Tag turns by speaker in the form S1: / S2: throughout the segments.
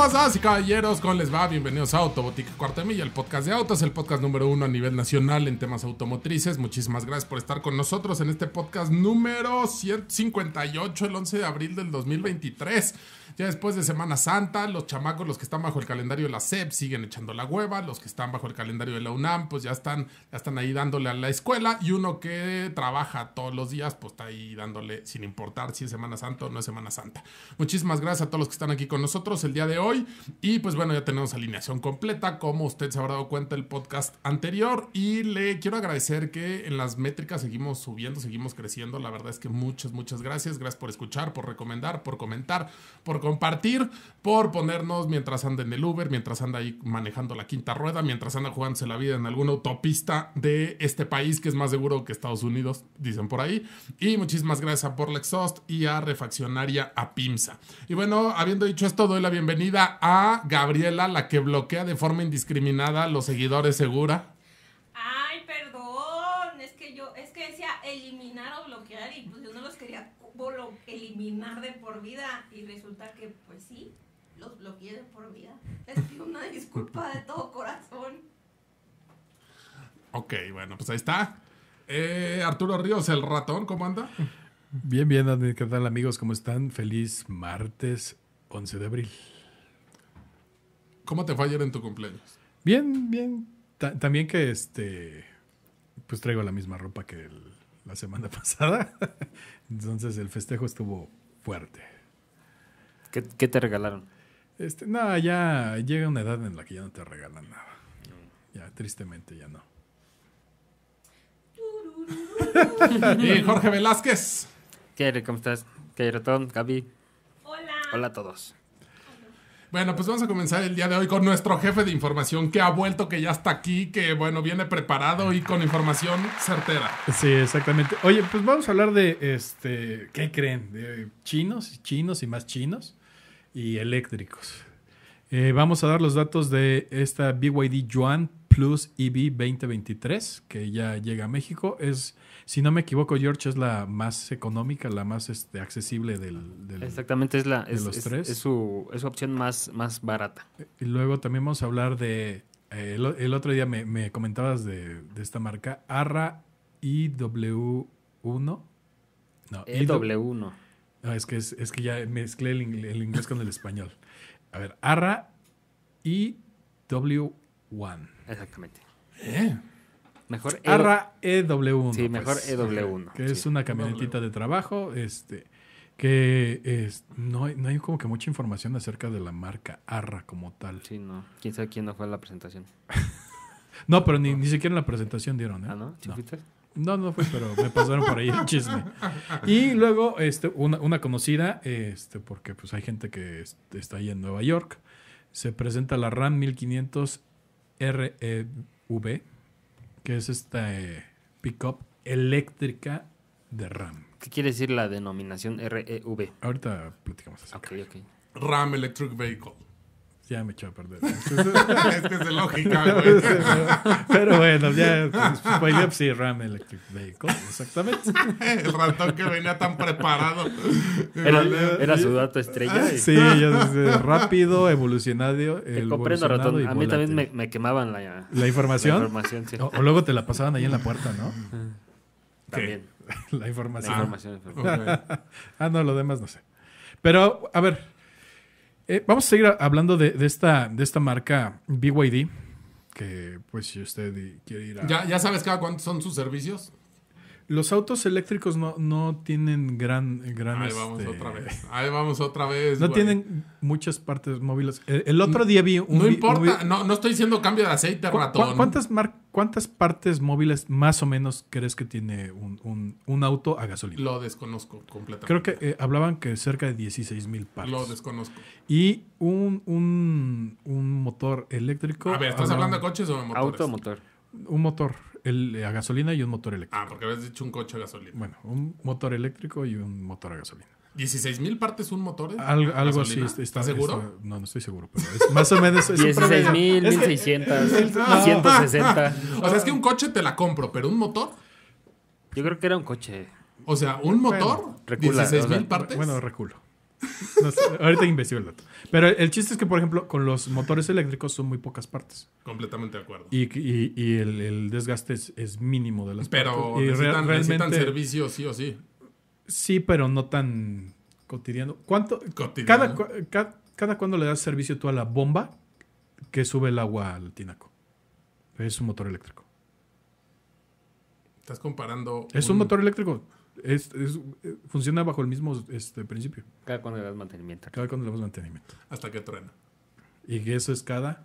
S1: Damas, y caballeros, ¿cómo les va? Bienvenidos a Autobotica Cuarta Milla, el podcast de autos, el podcast número uno a nivel nacional en temas automotrices. Muchísimas gracias por estar con nosotros en este podcast número 158, el 11 de abril del 2023. Ya después de Semana Santa, los chamacos, los que están bajo el calendario de la SEP, siguen echando la hueva. Los que están bajo el calendario de la UNAM, pues ya están, ya están ahí dándole a la escuela. Y uno que trabaja todos los días, pues está ahí dándole sin importar si es Semana Santa o no es Semana Santa. Muchísimas gracias a todos los que están aquí con nosotros el día de hoy. Y pues bueno, ya tenemos alineación completa, como usted se habrá dado cuenta el podcast anterior. Y le quiero agradecer que en las métricas seguimos subiendo, seguimos creciendo. La verdad es que muchas, muchas gracias. Gracias por escuchar, por recomendar, por comentar, por compartir, por ponernos mientras anda en el Uber, mientras anda ahí manejando la quinta rueda, mientras anda jugándose la vida en alguna autopista de este país que es más seguro que Estados Unidos, dicen por ahí. Y muchísimas gracias a Porlexhost y a Refaccionaria a Pimsa. Y bueno, habiendo dicho esto, doy la bienvenida a Gabriela, la que bloquea de forma indiscriminada los seguidores segura.
S2: Ay, perdón, es que yo, es que decía eliminar o bloquear y pues yo no los quería eliminar de por vida y resulta que pues sí, los bloqueé de por vida. es una disculpa de
S1: todo corazón. Ok, bueno, pues ahí está. Eh, Arturo Ríos, el ratón, ¿cómo anda?
S3: Bien, bien, ¿qué tal amigos? ¿Cómo están? Feliz martes 11 de abril.
S1: ¿Cómo te fue ayer en tu cumpleaños?
S3: Bien, bien. también que este, pues traigo la misma ropa que la semana pasada. Entonces el festejo estuvo fuerte.
S2: ¿Qué, te regalaron?
S3: Este, no, ya llega una edad en la que ya no te regalan nada. Ya, tristemente, ya no. y Jorge
S2: Velázquez. ¿Qué, ¿Cómo estás? ¿Qué, Gaby? Hola. Hola a todos.
S1: Bueno, pues vamos a comenzar el día de hoy con nuestro jefe de información que ha vuelto, que ya está aquí, que bueno, viene preparado y con información certera.
S3: Sí, exactamente. Oye, pues vamos a hablar de este, ¿qué creen? De chinos, chinos y más chinos y eléctricos. Eh, vamos a dar los datos de esta BYD Yuan Plus eb 2023, que ya llega a México. Es, si no me equivoco, George, es la más económica, la más este, accesible del,
S2: Exactamente, es la de los tres. Es su, es su, opción
S3: más, más barata. Y luego también vamos a hablar de. Eh, el, otro día me, comentabas de, esta marca, Arra IW1. No,
S2: IW1. E
S3: ah, es que, es, que ya mezclé el, el, inglés con el español. A ver, Arra IW1.
S2: One. Exactamente. ¿Eh?
S3: Mejor e Arra EW1. Sí, mejor EW1. Pues. E que es una camionetita de trabajo, este que es, no, hay, no hay como que mucha información acerca de la
S2: marca Arra como tal. Sí, no. Quizá sabe quién no fue a la presentación.
S3: no, pero ni, siquiera en la presentación dieron, ¿eh? Ah, ¿no? no. No, fue, pero me pasaron por ahí el chisme. Y luego, este, una, conocida, este, porque pues hay gente que está ahí en Nueva York, se presenta la RAM 1500 REV, que es esta eh, pickup eléctrica de
S2: RAM. ¿Qué quiere decir la denominación REV? Ahorita platicamos eso. Okay, okay. RAM
S1: Electric Vehicle.
S2: Ya me echó a perder. es que es lógica, güey. Pero
S3: bueno, ya. Pues, pues, sí, Ram Electric Vehicle, exactamente. el ratón que venía tan preparado.
S1: Era, su dato estrella. Sí, ya rápido,
S3: evolucionario. Te comprendo, ratón. A mí también
S2: me, quemaban la, la, información. o, luego
S3: te la pasaban ahí en la puerta, ¿no?
S2: También. La información. Ah,
S3: ah, no, lo demás no sé. Pero, a ver, eh, vamos a seguir hablando de, esta, de esta marca BYD, que pues si usted
S1: quiere ir a... ¿Ya, ya sabes cada
S3: son sus servicios? Los autos eléctricos no, tienen gran... gran Ahí vamos este, otra vez.
S1: Ahí vamos otra vez. No tienen
S3: muchas partes
S1: móviles. El, otro día vi un... No importa, no, estoy diciendo cambio de aceite, ratón. cuántas,
S3: ¿Cuántas partes móviles más o menos crees que tiene un, auto a gasolina? Lo
S1: desconozco completamente. Creo
S3: que eh, hablaban que cerca de 16 mil partes. Lo desconozco. Y un, un, un motor eléctrico... A ver, ¿estás hablando de
S1: coches o de motores? Auto motor. Un
S3: motor el, eh, a gasolina y un motor eléctrico. Ah,
S1: porque habías dicho un coche a gasolina. Bueno,
S3: un motor eléctrico y un motor a gasolina.
S1: ¿16 mil partes un motor? algo así. Está, ¿Estás seguro?
S3: no, no estoy seguro, pero más o menos. 16 mil, 1600, 160. O sea, es que un coche
S1: te la compro, pero un motor. Yo creo que era un coche. O sea, un motor, bueno, 16 mil partes. Bueno, reculo ahorita investigo el dato.
S3: Pero el chiste es que, por ejemplo, con los motores eléctricos son muy pocas partes.
S1: Completamente de acuerdo.
S3: Y, el, desgaste es, mínimo de las pero partes. Pero necesitan,
S1: servicio sí o sí.
S3: Sí, pero no tan cotidiano. ¿Cuánto? Cada, cuando le das servicio tú a la bomba que sube el agua al tinaco. Es un motor eléctrico.
S1: Estás comparando. Es un motor
S3: eléctrico. Es, eh, funciona bajo el mismo este, principio.
S1: Cada cuando le das mantenimiento.
S3: Cada cuando le das mantenimiento.
S1: Hasta que truena.
S3: Y que eso es cada.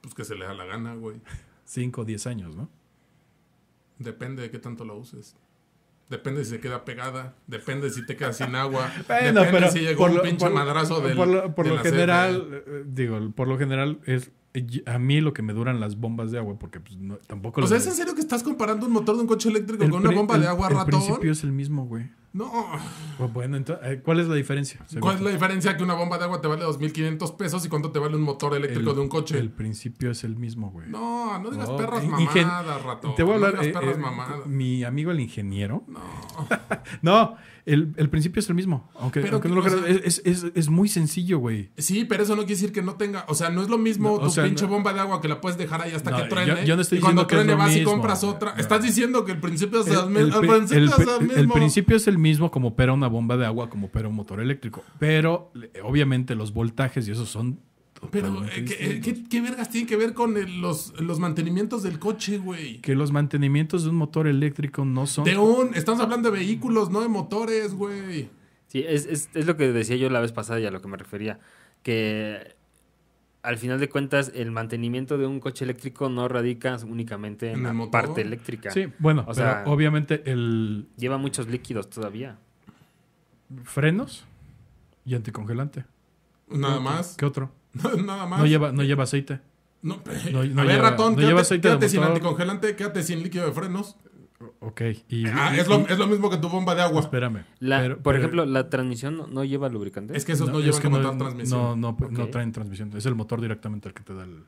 S1: Pues que se le da la gana, güey.
S3: Cinco, o diez años,
S1: ¿no? Depende de qué tanto lo uses. Depende si se queda pegada, depende si te quedas sin agua, depende si llegó un pinche madrazo del, Por lo, general,
S3: digo, por lo general es a mí lo que me duran las bombas de agua, porque pues, tampoco... O sea, ¿es en
S1: serio que estás comparando un motor de un coche eléctrico con una bomba de agua ratón? El principio es
S3: el mismo, güey. No. Bueno, entonces, eh, ¿cuál es la diferencia? ¿Cuál es la
S1: diferencia que una bomba de agua te vale 2.500 pesos y cuánto te vale un motor eléctrico de un coche? El
S3: principio es el mismo, güey. No, no digas perras mamadas, ratón. Te voy a hablar... No eh, perras eh, mamadas. Mi amigo el ingeniero. No. no, el, principio es el mismo. Aunque, es, muy sencillo, güey.
S1: Sí, pero eso no quiere decir que no tenga. O sea, no es lo mismo tu pinche bomba de agua que la puedes dejar ahí hasta que truene. y cuando truene vas y compras otra. Estás diciendo que el principio es el, mismo. El principio
S3: es el mismo como opera una bomba de agua, como opera un motor eléctrico. Pero obviamente los voltajes y eso son pero, eh, eh,
S1: ¿qué, vergas tiene que ver con eh, los, mantenimientos del coche, güey?
S3: Que los mantenimientos de un motor eléctrico no son. De un.
S2: Estamos hablando de vehículos, no de motores, güey. Sí, es, lo que decía yo la vez pasada y a lo que me refería. Que al final de cuentas, el mantenimiento de un coche eléctrico no radica únicamente en, la parte eléctrica. Sí, bueno, o sea, obviamente el. Lleva muchos líquidos todavía.
S3: Frenos y anticongelante. Nada más. ¿Qué otro? No, nada más. No lleva, no lleva aceite. No, no, lleva, ratón, no quédate, lleva aceite quédate sin
S1: anticongelante, quédate sin líquido de frenos. Ok. Y, ah, es, lo, es, lo, mismo
S2: que tu bomba de agua. Espérame. por ejemplo, la transmisión no, lleva lubricante. Es que esos no, llevan no, transmisión. No, no, pues,
S3: traen transmisión. Es el motor directamente el que te
S1: da el.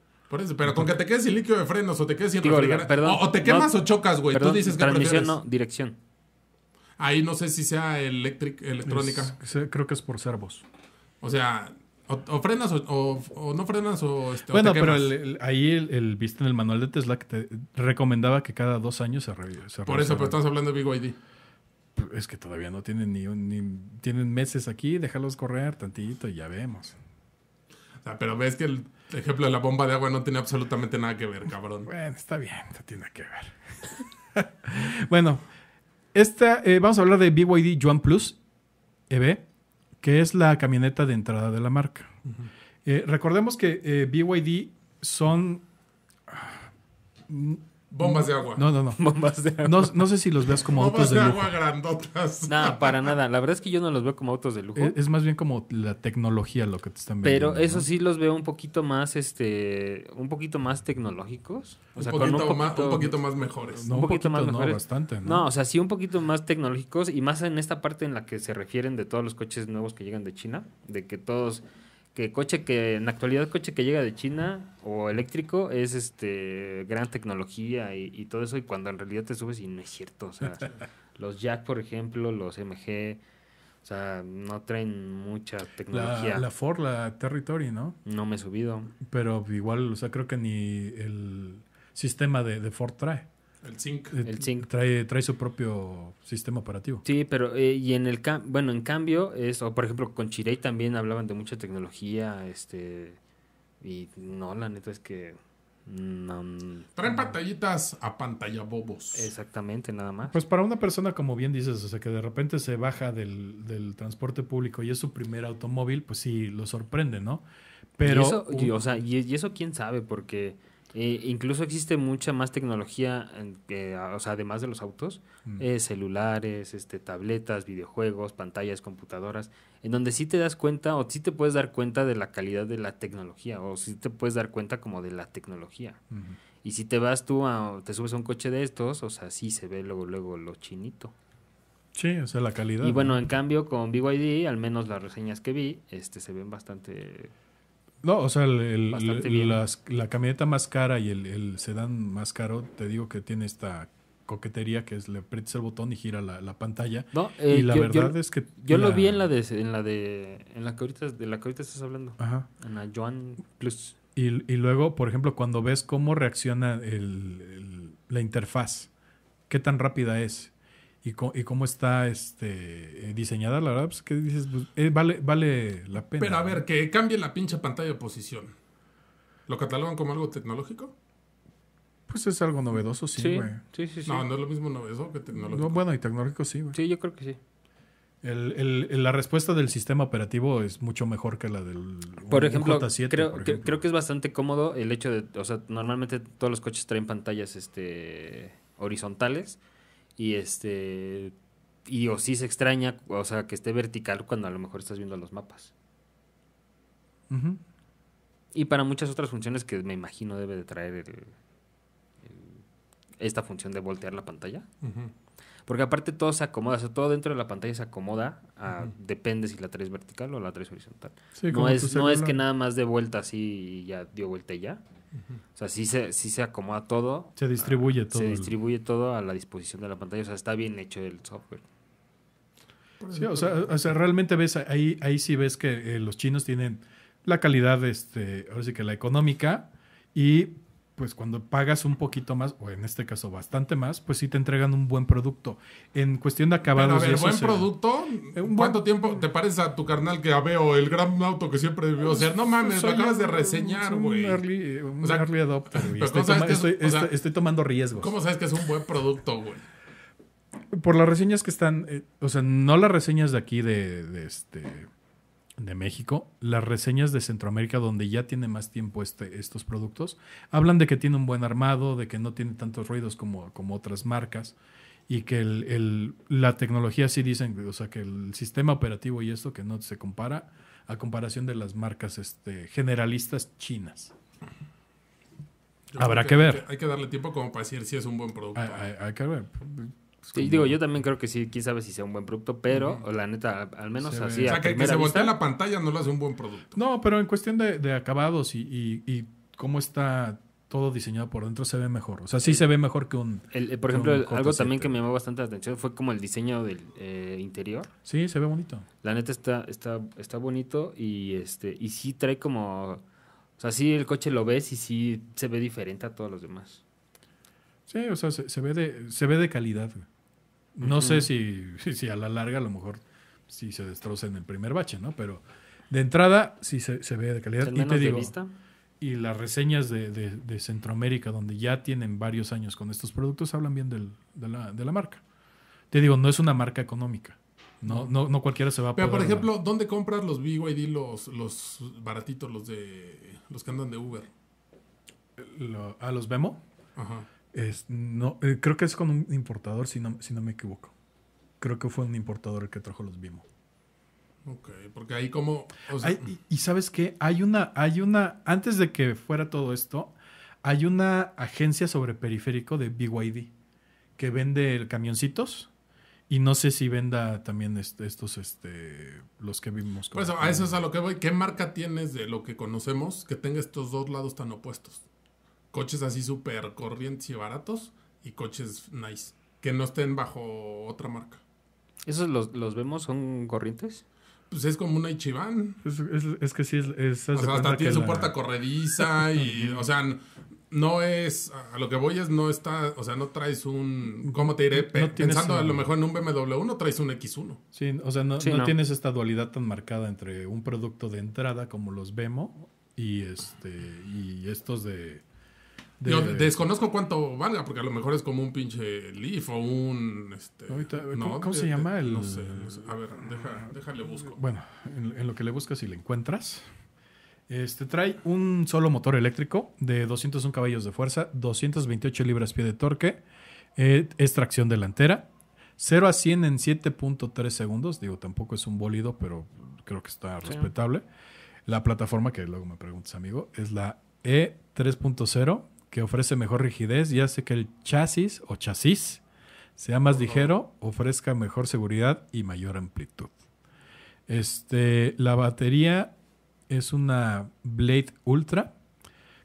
S1: pero con que te quedes sin líquido de frenos o te quedes sin refrigerante... o, te quemas o chocas, güey. Tú dices que Transmisión no, dirección. Ahí no sé si sea electrónica. creo que es por servos. O sea, o, frenas o, no frenas o... Este, bueno, pero
S3: ahí el, viste en el manual de Tesla que te recomendaba que cada dos años se revise. Por eso, pero estamos hablando
S1: de BYD. Es que todavía no tienen ni,
S3: tienen meses aquí, déjalos correr tantito y ya vemos.
S1: pero ves que el ejemplo de la bomba de agua no tiene absolutamente nada que ver, cabrón. Bueno, está bien,
S3: no tiene que ver. bueno, esta, eh, vamos a hablar de BYD Yuan Plus EB que es la camioneta de entrada de la marca. Eh, recordemos que eh, BYD son ah,
S1: Bombas de agua. No, no, no.
S3: Bombas de agua. No, sé si los veas como autos de, de agua
S2: grandotas. No, para nada. La verdad es que yo no los veo como autos de lujo. Es,
S3: más bien como la tecnología lo que te están viendo. Pero
S2: eso sí los veo un poquito más, este, un poquito más tecnológicos. O un, sea, poquito, un, poquito, más, mejores. No, un, poquito, más No, bastante, No, o sea, sí un poquito más tecnológicos y más en esta parte en la que se refieren de todos los coches nuevos que llegan de China, de que todos que coche que en la actualidad coche que llega de China o eléctrico es este gran tecnología y, todo eso y cuando en realidad te subes y no es cierto o sea los Jack por ejemplo los MG o sea no traen mucha tecnología la,
S3: Ford la Territory no no me he subido pero igual o sea creo que ni el sistema de, de Ford trae el Sync. Trae, su propio sistema operativo.
S2: Sí, pero eh, y en el bueno, en cambio, es, por ejemplo, con Chirei también hablaban de mucha tecnología, este y no, la neta es que Traen pantallitas a pantalla bobos. Exactamente, nada más.
S3: Pues para una persona, como bien dices, o sea, que de repente se baja del, transporte público y es su primer automóvil, pues sí, lo sorprende, ¿no?
S2: Pero. Y eso, o sea, y eso quién sabe, porque eh, incluso existe mucha más tecnología, que, o sea, además de los autos, mm. eh, celulares, este, tabletas, videojuegos, pantallas, computadoras, en donde sí te das cuenta o sí te puedes dar cuenta de la calidad de la tecnología o sí te puedes dar cuenta como de la tecnología. Y si te vas tú a, te subes a un coche de estos, o sea, sí se ve luego, luego lo chinito.
S3: Sí, o sea, la calidad. Y bueno,
S2: en cambio con BYD, al menos las reseñas que vi, este, se ven bastante
S3: no, o sea, el, la camioneta más cara y el, el, sedán más caro, te digo que tiene esta coquetería que es le aprietas el botón y gira la, pantalla. y eh, la verdad es que yo lo vi
S2: en la de en la de en la que ahorita de la estás hablando. Ajá. En la Joan
S3: Plus. Y, y luego, por ejemplo, cuando ves cómo reacciona la interfaz, qué tan rápida es y, cómo está este, eh, diseñada, la verdad, pues que dices, pues, eh, vale, vale la pena. Pero a ver,
S1: que cambie la pinche pantalla de posición. ¿Lo catalogan como algo tecnológico?
S3: Pues es algo novedoso, sí, güey.
S1: Sí, sí, sí, No, no es lo mismo novedoso que tecnológico. No,
S3: bueno, y tecnológico sí, güey.
S1: Sí, yo creo que sí.
S3: la respuesta del sistema operativo es mucho mejor que la del por ejemplo,
S2: creo, Que, creo que es bastante cómodo el hecho de, o sea, normalmente todos los coches traen pantallas este horizontales, y este y o si se extraña, o sea, que esté vertical cuando a lo mejor estás viendo los mapas. Y para muchas otras funciones que me imagino debe de traer esta función de voltear la pantalla. Porque aparte todo se acomoda, o sea, todo dentro de la pantalla se acomoda, depende si la traes vertical o la traes horizontal. no, es, no es que nada más de vuelta así ya dio vuelta y ya. O sea, sí se, se acomoda todo. Se distribuye ah, todo. Se distribuye todo a la disposición de la pantalla. O sea, está bien hecho el software.
S3: Sí, o sea, realmente ves, ahí, ahí sí ves que eh, los chinos tienen la calidad, este, ahora sí que la económica, y pues cuando pagas un poquito más, o en este caso bastante más, pues sí te entregan un buen producto. En cuestión de acabados... Pero a ver, buen
S1: producto? Eh, un ¿Cuánto tiempo te parece a tu carnal que veo el gran auto que siempre O sea, No pues, mames, lo acabas de reseñar, güey. Eh, un, early, adopter, Estoy, tomando riesgos. ¿Cómo sabes que es un buen producto, güey?
S3: Por las reseñas que están, eh, o sea, no las reseñas de aquí de, de este de México, las reseñas de Centroamérica, donde ya tiene más tiempo este, estos productos, hablan de que tiene un buen armado, de que no tiene tantos ruidos como, como otras marcas y que la tecnología sí dicen, o sea, que el sistema operativo y esto que no se compara a comparación de las marcas este, generalistas
S1: chinas. Habrá que, ver. Hay que, darle tiempo como para decir si es un buen producto. hay que ver.
S2: Pues, digo, yo también creo que sí, quién sabe si sea un buen producto, pero la neta, al menos así. O sea, que, se voltee la pantalla no lo hace un buen producto.
S3: No, pero en cuestión de, acabados y, cómo está todo diseñado por dentro se ve mejor. O sea, sí se ve mejor que un. Eh, por ejemplo, algo también
S2: que me llamó bastante la atención fue como el diseño del eh, interior.
S3: Sí, se ve bonito.
S2: La neta está, está, está bonito y este y sí trae como. O sea, sí el coche lo ves y sí se ve diferente a todos los demás.
S3: Sí, o sea, se, ve, de, se ve de calidad. No sé si, si, a la larga a lo mejor si se destroza en el primer bache, ¿no? Pero de entrada sí se, ve de calidad. Y te digo, y las reseñas de, Centroamérica, donde ya tienen varios años con estos productos, hablan bien de, la, marca. Te digo, no es una marca económica. No, no, no cualquiera se va a Pero, por ejemplo,
S1: ¿dónde compras los BYD, los, los baratitos, los de los que andan de Uber? ¿A los Vemo? Ajá. Es,
S3: no, eh, creo que es con un importador, si no, si no me equivoco. Creo que fue un importador el que trajo los Vimo.
S1: Ok, porque ahí como...
S3: y, sabes qué, hay una, hay una, antes de que fuera todo esto, hay una agencia sobre periférico de BYD que vende camioncitos. Y no sé si venda también estos, este, los que vimos. Pues a eso es
S1: a lo que voy. ¿Qué marca tienes de lo que conocemos que tenga estos dos lados tan opuestos? coches así súper corrientes y baratos y coches nice, que no estén bajo otra marca.
S2: ¿Esos los, los vemos? ¿Son corrientes? Pues es como una Ichiban. Es, que sí, es... o sea, hasta tiene su puerta
S1: corrediza y, o sea, no es, a lo que voy es, no está, o sea, no traes un, ¿cómo te diré? pensando a lo mejor en un BMW, no traes un X1. Sí,
S3: o sea, no, no, tienes esta dualidad tan marcada entre un producto de entrada como los Vemo
S1: y, este, y estos de, yo desconozco cuánto valga, porque a lo mejor es como un pinche Leaf o un... Este, ¿Cómo, se eh, llama? Eh, no, sé, A ver, déjale busco.
S3: Bueno, en, lo que le buscas y le encuentras. Este trae un solo motor eléctrico de 201 caballos de fuerza, 228 libras-pie de torque, eh, es tracción delantera, 0 a 100 en 7.3 segundos. Digo, tampoco es un bólido, pero creo que está respetable. La plataforma, que luego me preguntas, amigo, es la E3.0 que ofrece mejor rigidez y hace que el chasis o chasis sea más ligero, ofrezca mejor seguridad y mayor amplitud. Este, la batería es una Blade Ultra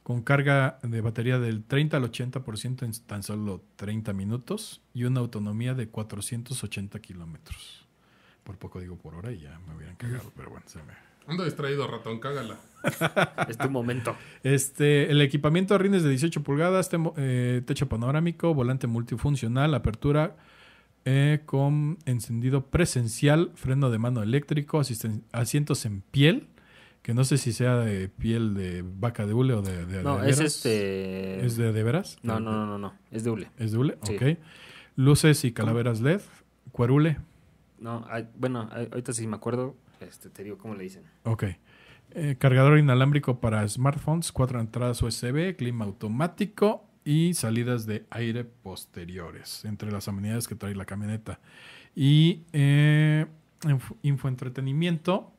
S3: con carga de batería del 30 al 80% en tan solo 30 minutos y una autonomía de 480 kilómetros.
S1: Por poco digo por hora y ya me hubieran cagado, pero bueno, se me Ando distraído, ratón, cágala.
S2: es tu momento.
S3: Este, el equipamiento rines de 18 pulgadas, eh, techo panorámico, volante multifuncional, apertura eh, con encendido presencial, freno de mano eléctrico, asientos en piel, que no sé si sea de piel de vaca de hule o de, de No, es este... ¿Es de, de veras? No, no, no, no, es de hule. ¿Es de hule? Ok. Luces y calaveras LED, cuerule.
S2: No, bueno, ahorita sí me acuerdo, este, te digo cómo le dicen.
S3: Ok. Eh, cargador inalámbrico para smartphones, cuatro entradas USB, clima automático y salidas de aire posteriores entre las amenidades que trae la camioneta. Y eh, infoentretenimiento,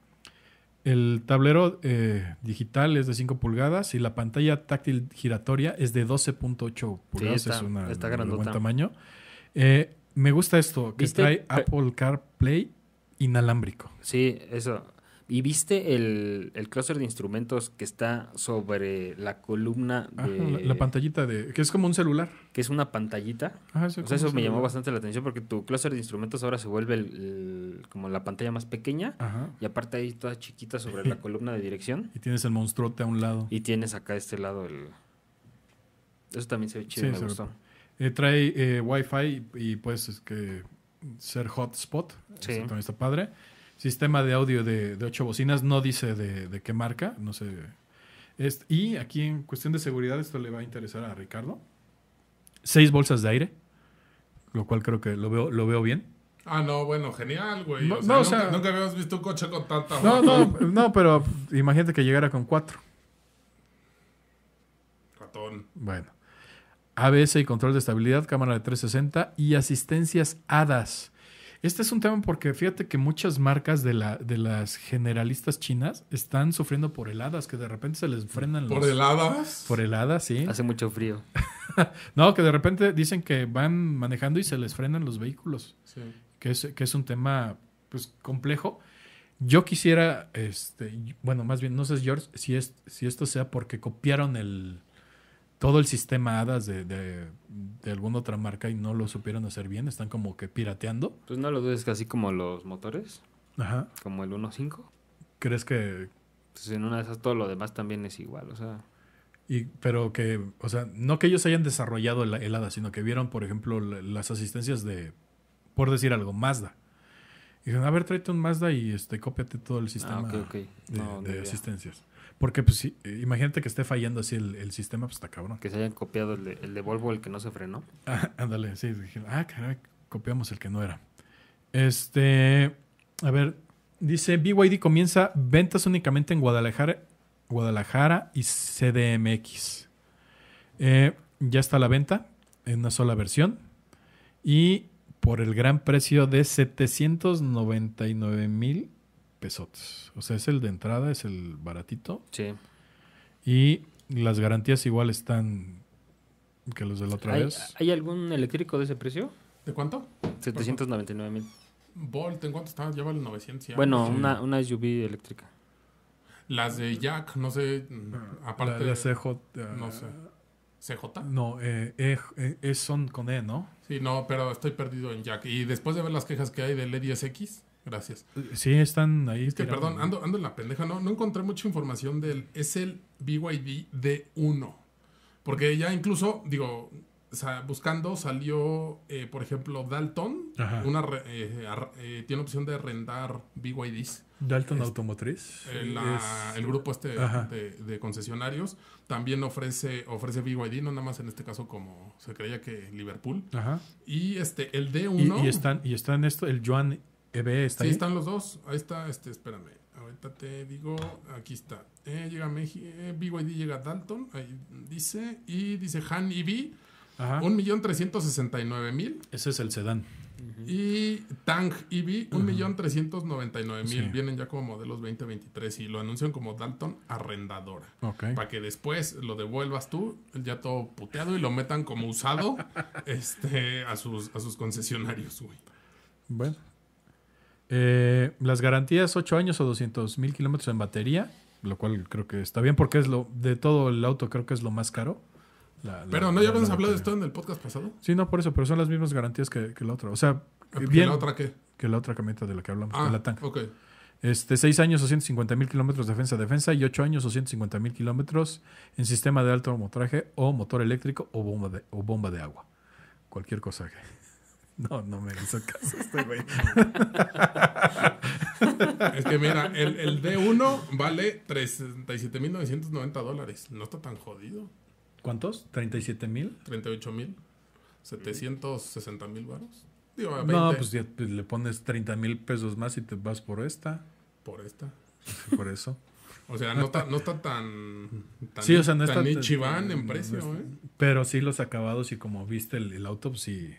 S3: el tablero eh, digital es de 5 pulgadas y la pantalla táctil giratoria es de 12.8 pulgadas, es una, buen tamaño. me gusta esto, que trae Apple CarPlay Inalámbrico.
S2: Sí, eso. ¿Y viste el, el clúster de instrumentos que está sobre la columna de... la,
S3: pantallita de... que es como un
S2: celular. Que es una pantallita. o sea, eso me llamó bastante la atención porque tu clúster de instrumentos ahora se vuelve como la pantalla más pequeña. Y aparte ahí toda chiquita sobre la columna de dirección.
S3: Y tienes el monstruote
S2: a un lado. Y tienes acá a este lado el... Eso también se ve chido, me gustó.
S3: Eh, trae wifi eh, Wi-Fi y, y pues es que ser hotspot. está padre. Sistema de audio de, ocho bocinas, no dice de, qué marca, no sé. y aquí en cuestión de seguridad, esto le va a interesar a Ricardo. Seis bolsas de aire, lo cual creo que lo veo, lo veo bien.
S1: Ah, no, bueno, genial, güey. No, nunca, habíamos visto un coche con tanta. No, no, no,
S3: pero imagínate que llegara con cuatro.
S1: Ratón. Bueno.
S3: ABS y control de estabilidad, cámara de 360 y asistencias HADAS. Este es un tema porque fíjate que muchas marcas de, la, de las generalistas chinas están sufriendo por heladas, que de repente se les frenan los... ¿Por heladas?
S2: Por heladas, sí. Hace mucho frío.
S3: no, que de repente dicen que van manejando y se les frenan los vehículos, sí. que, es, que es un tema pues complejo. Yo quisiera, este, bueno, más bien, no sé, George, si, es, si esto sea porque copiaron el, todo el sistema HADAS de, de, de, alguna otra marca y no lo supieron hacer bien, están como que pirateando.
S2: Pues no lo dudes casi como los motores, como el 1.5. ¿Crees que...? Pues en una de esas todo lo demás también es igual, o sea... Y, pero que, o sea, no
S3: que ellos hayan desarrollado el, hadas, sino que vieron, por ejemplo, las asistencias de, por decir algo, Mazda. Y dijeron, a
S2: ver, tráete un Mazda y este, cópiate todo el ah, sistema de asistencias. Porque pues eh, imagínate
S3: que esté fallando así el, sistema, pues está cabrón.
S2: Que se hayan copiado el de, Volvo, el que no se frenó.
S3: Ah, ándale, sí. ah, caray, copiamos el que no era. Este, a ver, dice BYD comienza ventas únicamente en Guadalajara, Guadalajara y CDMX. Eh, ya está la venta en una sola versión y por el gran precio de 799 mil pesotes. O sea, es el de entrada, es el baratito. Sí. Y las garantías igual están que los de la otra vez.
S2: ¿Hay algún eléctrico de ese precio? ¿De cuánto? 799 mil. Volt, ¿en cuánto está?
S1: lleva el 900. Bueno, una,
S2: una SUV eléctrica.
S1: Las de Jack, no sé. Ah, aparte. de CJ. no ah, sé. ¿CJ? No,
S3: eh, e, eh e
S1: son con E, ¿no? Sí, no, pero estoy perdido en Jack. Y después de ver las quejas que hay de E10X, Gracias.
S3: Sí, están ahí. perdón, ando,
S1: ando en la pendeja. No, no encontré mucha información del. Es el BYD D1. Porque ya incluso, digo, buscando salió, eh, por ejemplo, Dalton. Una eh, eh, tiene opción de arrendar BYDs. Dalton Automotriz. Eh, el grupo este de, concesionarios también ofrece, ofrece BYD, no nada más en este caso como se creía que Liverpool.
S3: Y este, el D1. Y, están, y están esto, el Joan ahí. están
S1: los dos. Ahí está, este, espérame. Ahorita te digo, aquí está. Eh, llega México, eh, BYD llega Dalton, ahí dice, y dice Han EV, mil Ese es el sedán. Y Tang EV, nueve mil Vienen ya como modelos 2023 y lo anuncian como Dalton arrendadora. Okay. Para que después lo devuelvas tú, ya todo puteado, y lo metan como usado este, a, sus, a sus concesionarios,
S3: Bueno, eh, las garantías 8 años o 200 mil kilómetros en batería, lo cual creo que está bien porque es lo de todo el auto creo que es lo más caro. pero no, ya habíamos
S1: hablado de esto en el podcast pasado.
S3: Sí, no, por eso, pero son las mismas garantías que, la otra. O sea, bien, la otra qué? Que la otra camioneta de la que hablamos, ah, Este, 6 años o 150 mil kilómetros defensa-defensa y 8 años o 150 mil kilómetros en sistema de alto motraje o motor eléctrico o bomba de, o bomba de agua. Cualquier cosa que no,
S2: no me hizo caso este güey.
S1: es que mira, el, D1 vale 37.990 dólares. No está tan jodido. ¿Cuántos? ¿37.000? mil, ¿760,000 Digo,
S2: 20. No, pues,
S3: pues le pones 30,000 pesos más y te vas por esta. Por esta. Por eso. o sea, no está, no
S1: está tan, Sí, o sea, no está. Tan, en precio, ¿eh?
S3: Pero sí, los acabados y como viste el, el auto, pues sí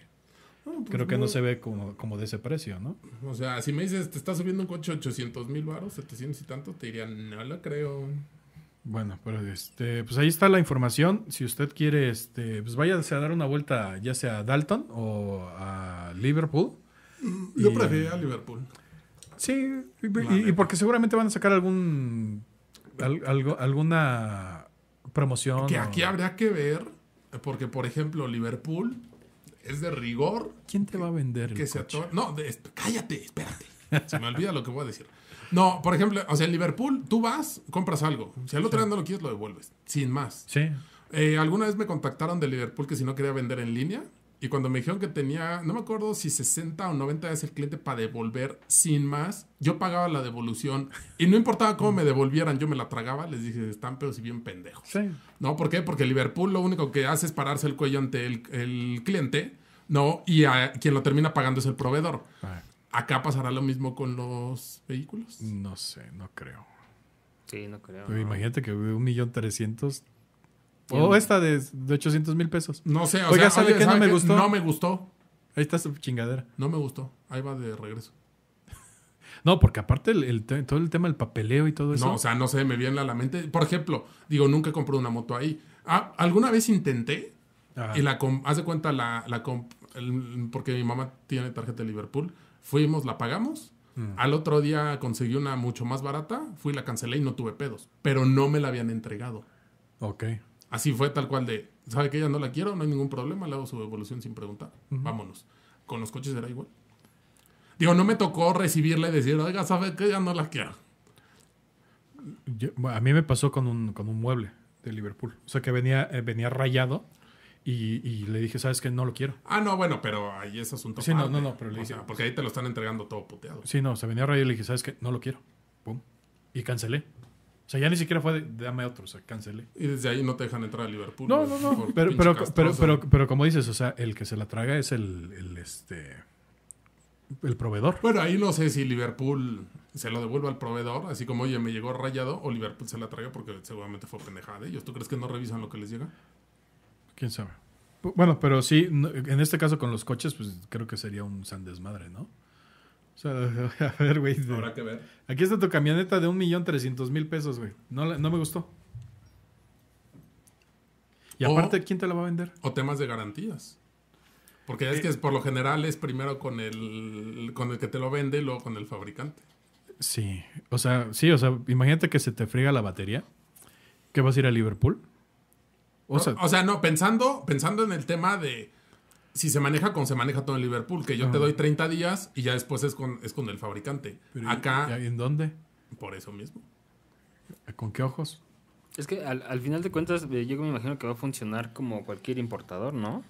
S3: pues creo que no, se ve como, de ese precio, ¿no?
S1: O sea, si me dices, te está subiendo un coche 800 mil baros, 700 y tanto, te diría, no lo creo. Bueno, pero
S3: este, pues ahí está la información. Si usted quiere, este, pues váyase a dar una vuelta ya sea a Dalton o a Liverpool. Mm, yo prefiero a eh,
S1: Liverpool. Sí, y,
S3: porque seguramente van a sacar algún algo, alguna promoción. Que aquí
S1: habría que ver, porque por ejemplo Liverpool es de rigor. ¿Quién te va a vender? Que se No, cállate, espérate. Se me olvida lo que voy a decir. No, por ejemplo, o sea, en Liverpool tú vas, compras algo. Si al otro no lo quieres, lo devuelves. Sin más. Sí. Eh, alguna vez me contactaron de Liverpool que si no quería vender en línea. Y cuando me dijeron que tenía, no me acuerdo si 60 o 90 días el cliente para devolver sin más, yo pagaba la devolución y no importaba cómo me devolvieran, yo me la tragaba, les dije, están pero si bien pendejos. Sí. ¿No? ¿Por qué? Porque Liverpool lo único que hace es pararse el cuello ante el cliente ¿no? Y quien lo termina pagando es el proveedor. Ah. ¿Acá pasará lo mismo con los vehículos? No sé, no creo. Sí, no creo. imagínate
S3: que un millón trescientos o esta de, ochocientos 800 mil pesos. No sé, o sea, no me gustó? No me gustó. Ahí está su chingadera.
S1: No me gustó. Ahí va de regreso.
S3: no, porque aparte
S1: todo el tema del papeleo y todo eso. No, o sea, no sé, me viene a la mente. Por ejemplo, digo, nunca compré una moto ahí. Ah, alguna vez intenté y la, haz de cuenta, la, la, porque mi mamá tiene tarjeta de Liverpool, fuimos, la pagamos. Mm. Al otro día conseguí una mucho más barata, fui, la cancelé y no tuve pedos, pero no me la habían entregado. Ok. Así fue tal cual de, ¿sabe que ya no la quiero? No hay ningún problema, le hago su devolución sin preguntar. Vámonos. Con los coches era igual. Digo, no me tocó recibirla y decir, oiga, ¿sabe que ya no la quiero?
S3: a mí me pasó con un, con un mueble de Liverpool. O sea, que venía, eh, venía rayado. Y, le dije, ¿sabes qué? No lo quiero.
S1: Ah, no, bueno, pero ahí es asunto. Sí, no, no, no, pero le dije. porque ahí te lo están entregando todo puteado.
S3: Sí, no, se venía a rayar y le dije, ¿sabes qué? No lo quiero. Y cancelé. O sea, ya ni siquiera fue de, dame otro, o sea, cancelé.
S1: Y desde ahí no te dejan entrar a Liverpool. No, no, no. Pero pero, pero, pero,
S3: pero, como dices, o sea, el que se la traga es el,
S1: este, el proveedor. Bueno, ahí no sé si Liverpool se lo devuelve al proveedor, así como, oye, me llegó rayado, o Liverpool se la traga porque seguramente fue pendejada de ellos. ¿Tú crees que no revisan lo que les llega?
S3: ¿Quién sabe? Bueno, pero sí, en este caso con los coches, pues creo que sería un san desmadre, ¿no? O sea, a ver, güey. Habrá que ver. Aquí está tu camioneta de un millón trescientos mil pesos, güey. No, no me gustó.
S1: Y aparte, ¿quién te la va a vender? O temas de garantías. Porque es eh, que por lo general es primero con el, con el que te lo vende y luego con el fabricante.
S3: Sí, o sea, sí, o sea, imagínate que se te friega la batería, que vas a ir a Liverpool
S1: o sea, no, pensando, pensando en el tema de si se maneja como se maneja todo en Liverpool, que yo te doy 30 días y ya después es con, es con el fabricante. Pero Acá. ¿En dónde? Por eso mismo.
S3: ¿Con qué ojos?
S2: Es que al, final de cuentas, eh, yo me imagino que va a funcionar como cualquier importador, ¿no?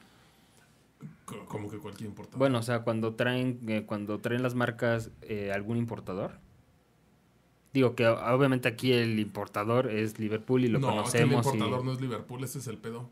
S1: Como que cualquier importador.
S2: Bueno, o sea, cuando traen, eh, cuando traen las marcas eh, algún importador. Digo que obviamente aquí el importador es Liverpool y lo no, conocemos. No, el importador
S1: no es Liverpool, ese es el pedo.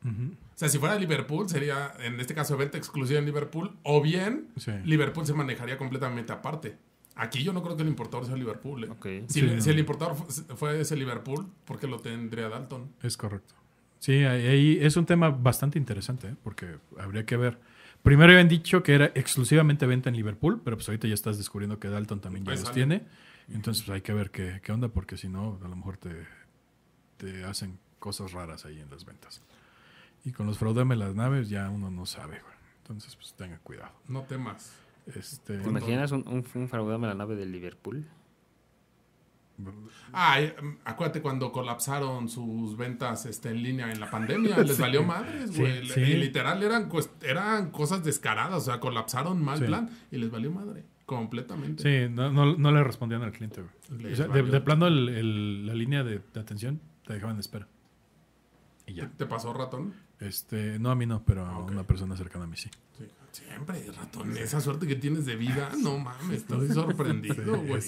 S1: O sea, si fuera Liverpool, sería en este caso venta exclusiva en Liverpool, o bien Liverpool se manejaría completamente aparte. Aquí yo no creo que el importador sea Liverpool. Eh. Si, el importador fue ese Liverpool, ¿por qué lo tendría Dalton?
S3: Es correcto. Sí, ahí es un tema bastante interesante, eh, porque habría que ver. Primero habían dicho que era exclusivamente venta en Liverpool, pero pues ahorita ya estás descubriendo que Dalton también ya pues los tiene. Entonces pues, hay que ver qué, qué onda, porque si no, a lo mejor te, te hacen cosas raras ahí en las ventas. Y con los fraudes las naves ya uno no
S1: sabe, güey. Entonces, pues tenga cuidado. No temas. Este, ¿Te imaginas
S2: un, un, un la nave de Liverpool?
S1: Ah, acuérdate cuando colapsaron sus ventas este, en línea en la pandemia, les valió madres, güey. Sí, Literal eran, eran cosas descaradas, o sea, colapsaron mal plan y les valió madre. Completamente.
S3: Sí, no, no, le respondían al cliente. O sea, de, plano, la línea de, atención te dejaban de espera.
S1: Y ya. ¿Te, pasó ratón?
S3: Este, no a mí no, pero a ah, una persona cercana a mí sí.
S1: Siempre ratón. Esa suerte que tienes de vida, no mames, estoy sorprendido, güey.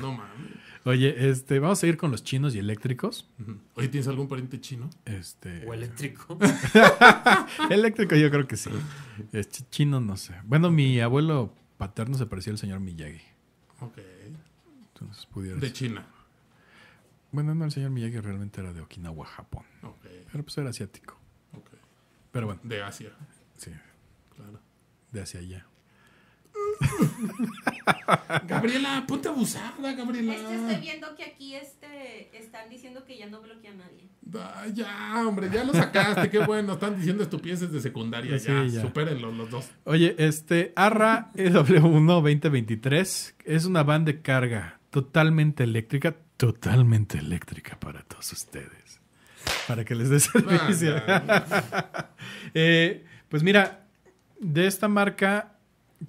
S3: no mames. Oye, este, vamos a seguir con los chinos y eléctricos.
S1: Oye, ¿tienes algún pariente chino? Este. O eléctrico.
S3: eléctrico, yo creo que sí. Este, chino, no sé. Bueno, mi abuelo paterno se parecía al señor Miyagi. Ok. Entonces pudieras... De China. Bueno, no, el señor Miyagi realmente era de Okinawa, Japón. Ok. Pero pues era asiático. Ok.
S1: Pero bueno. De Asia. Sí. Claro. De hacia allá. Gabriela, ponte abusada, Gabriela.
S2: estoy viendo que aquí este, están diciendo que ya no bloquea a nadie.
S1: ya, hombre, ya lo sacaste, qué bueno. Están diciendo estupideces de secundaria, ya, Supérenlo los dos.
S3: Oye, este, Arra EW1 2023 es una van de carga totalmente eléctrica, totalmente eléctrica para todos ustedes. Para que les dé servicio. Eh, pues mira, de esta marca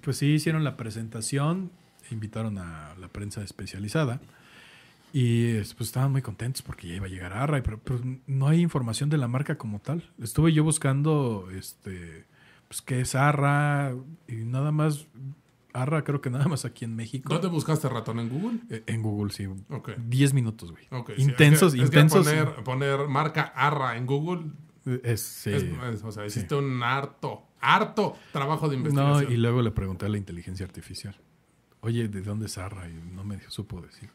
S3: pues sí hicieron la presentación, invitaron a la prensa especializada y pues estaban muy contentos porque ya iba a llegar Arra pero, pues, no hay información de la marca como tal. Estuve yo buscando este pues qué es Arra y nada más Arra creo que nada más aquí en México. ¿Dónde
S1: buscaste ratón en Google? Eh, en Google, sí. Diez minutos, güey. intensos, intensos. poner, marca Arra en Google. Es, sí. o sea, hiciste un harto harto trabajo de investigación. y
S3: luego le pregunté a la inteligencia artificial, oye, ¿de dónde es Arra? Y no me supo decir.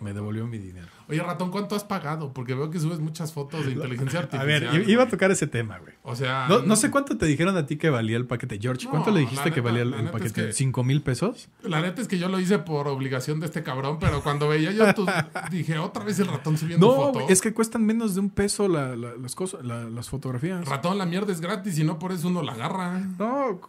S3: Me devolvió mi dinero.
S1: Oye, ratón, ¿cuánto has pagado? Porque veo que subes muchas fotos de inteligencia artificial. a ver, iba
S3: a tocar ese tema, güey. O sea. No, sé cuánto te dijeron a ti que valía el paquete. George, ¿cuánto le dijiste que valía el, paquete? ¿Cinco mil pesos?
S1: La neta es que yo lo hice por obligación de este cabrón, pero cuando veía yo dije, otra vez el ratón subiendo fotos. No, es
S3: que cuestan menos de un peso las cosas, las fotografías.
S1: Ratón, la mierda es gratis y no por eso uno la agarra.
S3: No,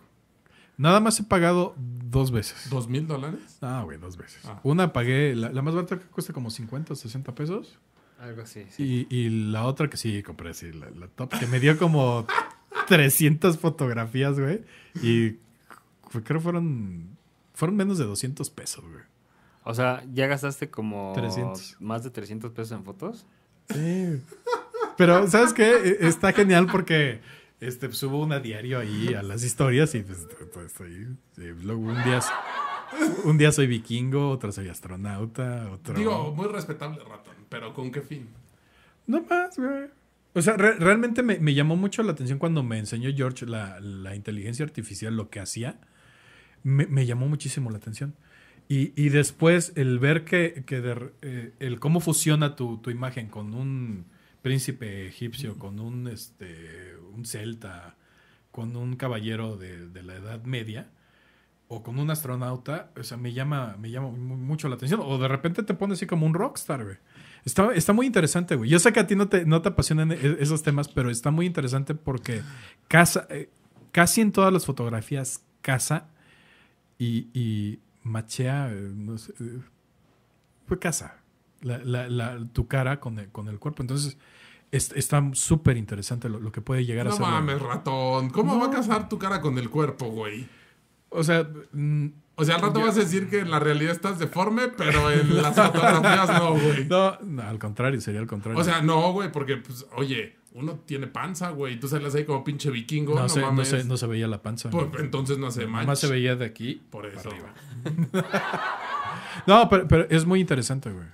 S3: Nada más he pagado dos veces. ¿Dos mil dólares? Ah, güey, dos veces. Ah. Una pagué, la, más barata que cuesta como 50 o 60 pesos. Algo así, Y, la otra que sí compré, sí, la, top, que me dio como 300 fotografías, güey. Y creo fueron, fueron menos de 200 pesos,
S2: güey. O sea, ¿ya gastaste como más de 300 pesos en fotos?
S3: Sí. Pero, ¿sabes qué? E, está genial porque
S2: este, pues, subo una diario
S3: ahí a las historias y pues,
S1: pues ahí, eh, luego un día,
S3: un día soy vikingo, otro soy astronauta, otro... Digo,
S1: muy respetable ratón, pero ¿con qué fin?
S3: No más, güey. O sea, realmente me, llamó mucho la atención cuando me enseñó George la, inteligencia artificial, lo que hacía. Me, llamó muchísimo la atención. Y, después el ver que, eh, el cómo fusiona tu, tu imagen con un príncipe egipcio, con un, este, un celta, con un caballero de, la Edad Media o con un astronauta, o sea, me llama, me llama mucho la atención. O de repente te pone así como un rockstar, güey. Está, muy interesante, güey. Yo sé que a ti no te, no te apasionan e, esos temas, pero está muy interesante porque casa, eh, casi en todas las fotografías casa y, machea, eh, no sé, eh, fue casa, la, tu cara con el, cuerpo. Entonces, está súper interesante lo, que puede llegar a ser. No mames, ratón.
S1: ¿Cómo va a casar tu cara con el cuerpo, güey? O sea. Mm, o sea, al rato vas a decir que en la realidad estás deforme, pero en las fotografías no, güey. No, al
S3: contrario, sería al contrario. O sea,
S1: no, güey, porque, pues, oye, uno tiene panza, güey. Tú sales ahí como pinche vikingo. No, se, veía la panza. Pues, entonces no hace Más se veía de aquí. Por eso.
S3: no, pero, pero es muy interesante, güey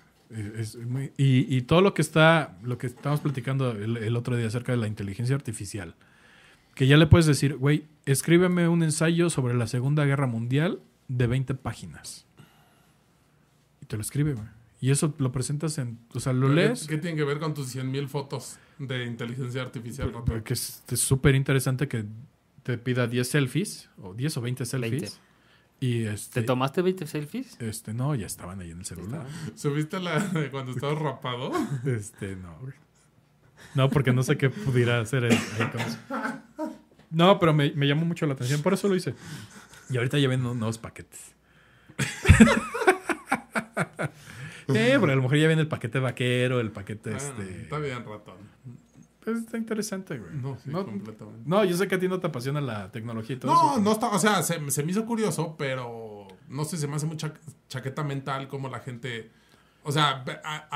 S3: y, todo lo que está, lo que estamos platicando el, otro día acerca de la inteligencia artificial, que ya le puedes decir, güey, escríbeme un ensayo sobre la Segunda Guerra Mundial de 20 páginas. Y te lo escribe, güey. Y eso lo presentas en, o sea, lo lees.
S1: ¿Qué, tiene que ver con tus mil fotos de inteligencia artificial?
S3: que es súper interesante que te pida 10 selfies, o 10 o 20 selfies. Y este, ¿Te tomaste 20 selfies?
S1: Este, no, ya estaban ahí en el celular. ¿Subiste la de cuando estabas rapado? Este,
S3: no, No, porque no sé qué pudiera hacer No, pero me, llamó mucho la atención, por eso lo hice. Y ahorita ya vienen nuevos paquetes. eh, pero a lo mejor ya viene el paquete vaquero, el paquete ah, este. Está bien, ratón
S1: está interesante, güey. No, sí, completamente.
S3: No, yo sé que a ti no te apasiona
S1: la tecnología y todo no, eso. No, no está, o sea, se, me hizo curioso, pero no sé, se me hace mucha chaqueta mental como la gente. O sea,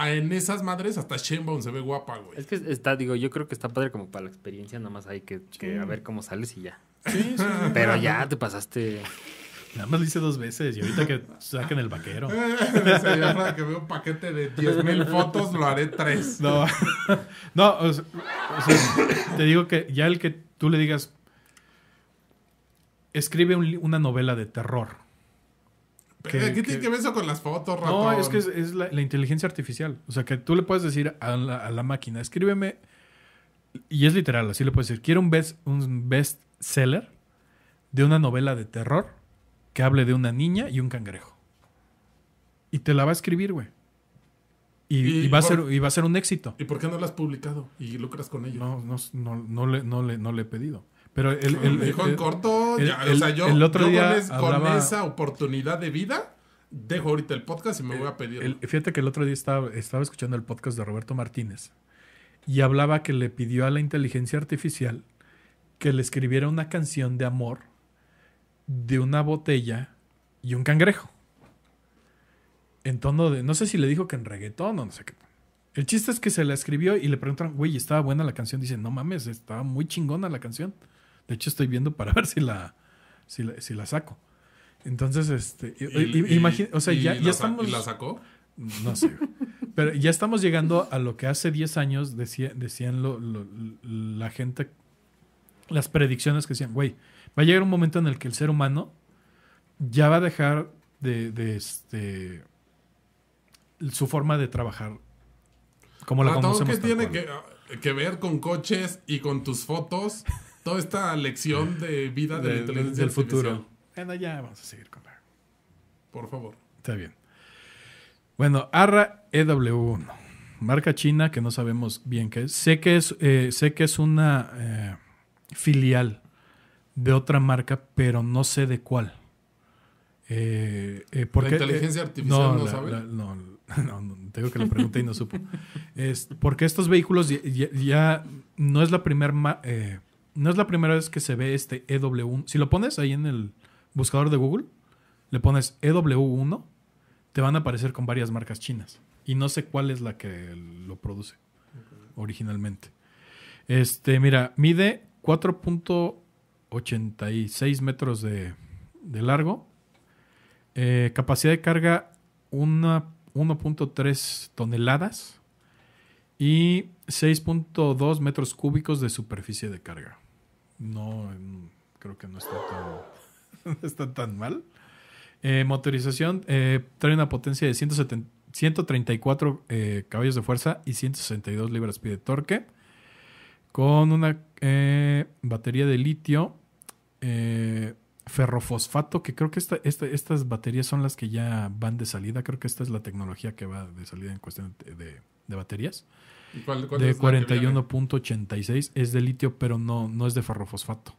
S1: en esas madres hasta Sheinbaum se ve
S2: guapa, güey. Es que está, digo, yo creo que está padre como para la experiencia, nada más hay que, que a ver cómo sales y ya. Sí, sí. pero ya te pasaste.
S3: Nada más lo hice dos veces y ahorita que saquen el vaquero. que veo un paquete de 10.000 fotos, lo haré tres. No, no te digo que ya el que tú le digas, escribe una novela de terror. ¿Qué tiene que ver eso con las fotos, No, es que es, la, inteligencia artificial. O sea, que tú le puedes decir a la, máquina, escríbeme, y es literal, así le puedes decir, quiero un best, un best seller de una novela de terror que hable de una niña y un cangrejo. Y te la va a escribir, güey. Y, va a ser, va a ser un éxito. ¿Y por qué no la has publicado y lucras con ello? No, no, no, le, no, le, he pedido. Pero el, el, dijo en corto, el, o sea, yo, otro día con, esa
S1: oportunidad de vida dejo ahorita el podcast y me voy a pedir.
S3: fíjate que el otro día estaba, estaba escuchando el podcast de Roberto Martínez y hablaba que le pidió a la inteligencia artificial que le escribiera una canción de amor de una botella y un cangrejo. En tono de, no sé si le dijo que en reggaetón o no sé qué. El chiste es que se la escribió y le preguntaron, güey, ¿estaba buena la canción? Dice, no mames, estaba muy chingona la canción. De hecho, estoy viendo para ver si la, si saco. Entonces, este, o sea, ya, estamos... ¿Y la sacó? No sé. pero ya estamos llegando a lo que hace 10 años decían la gente, las predicciones que decían, güey, va a llegar un momento en el que el ser humano ya va a dejar de, este, su forma de trabajar. Como la ah, conocemos. que
S1: tiene que, ver con coches y con tus fotos? Toda esta lección de vida de, inteligencia del futuro.
S3: Bueno, ya vamos a seguir con Por favor. Está bien. Bueno, Arra EW1, marca china que no sabemos bien qué es. Sé que es, eh, sé que es una eh, filial de otra marca, pero no sé de cuál. Eh, eh, ¿La inteligencia eh, artificial no, sabe? no, no, tengo que lo pregunté y no supo. Es porque estos vehículos ya, no es la primera no es la primera vez que se ve este EW1. Si lo pones ahí en el buscador de Google, le pones EW1, te van a aparecer con varias marcas chinas. Y no sé cuál es la que lo produce originalmente. Este, mira, mide 4.8... 86 metros de, largo. Eh, capacidad de carga 1.3 toneladas y 6.2 metros cúbicos de superficie de carga. No, creo que no está tan, mal. Eh, motorización eh, trae una potencia de 134 caballos de fuerza y 162 libras-pie de torque. Con una batería de litio eh, ferrofosfato, que creo que esta, estas baterías son las que ya van de salida. Creo que esta es la tecnología que va de salida en cuestión de, de, baterías. ¿Y cuál, de 41.86 es de litio, pero no, no es de ferrofosfato.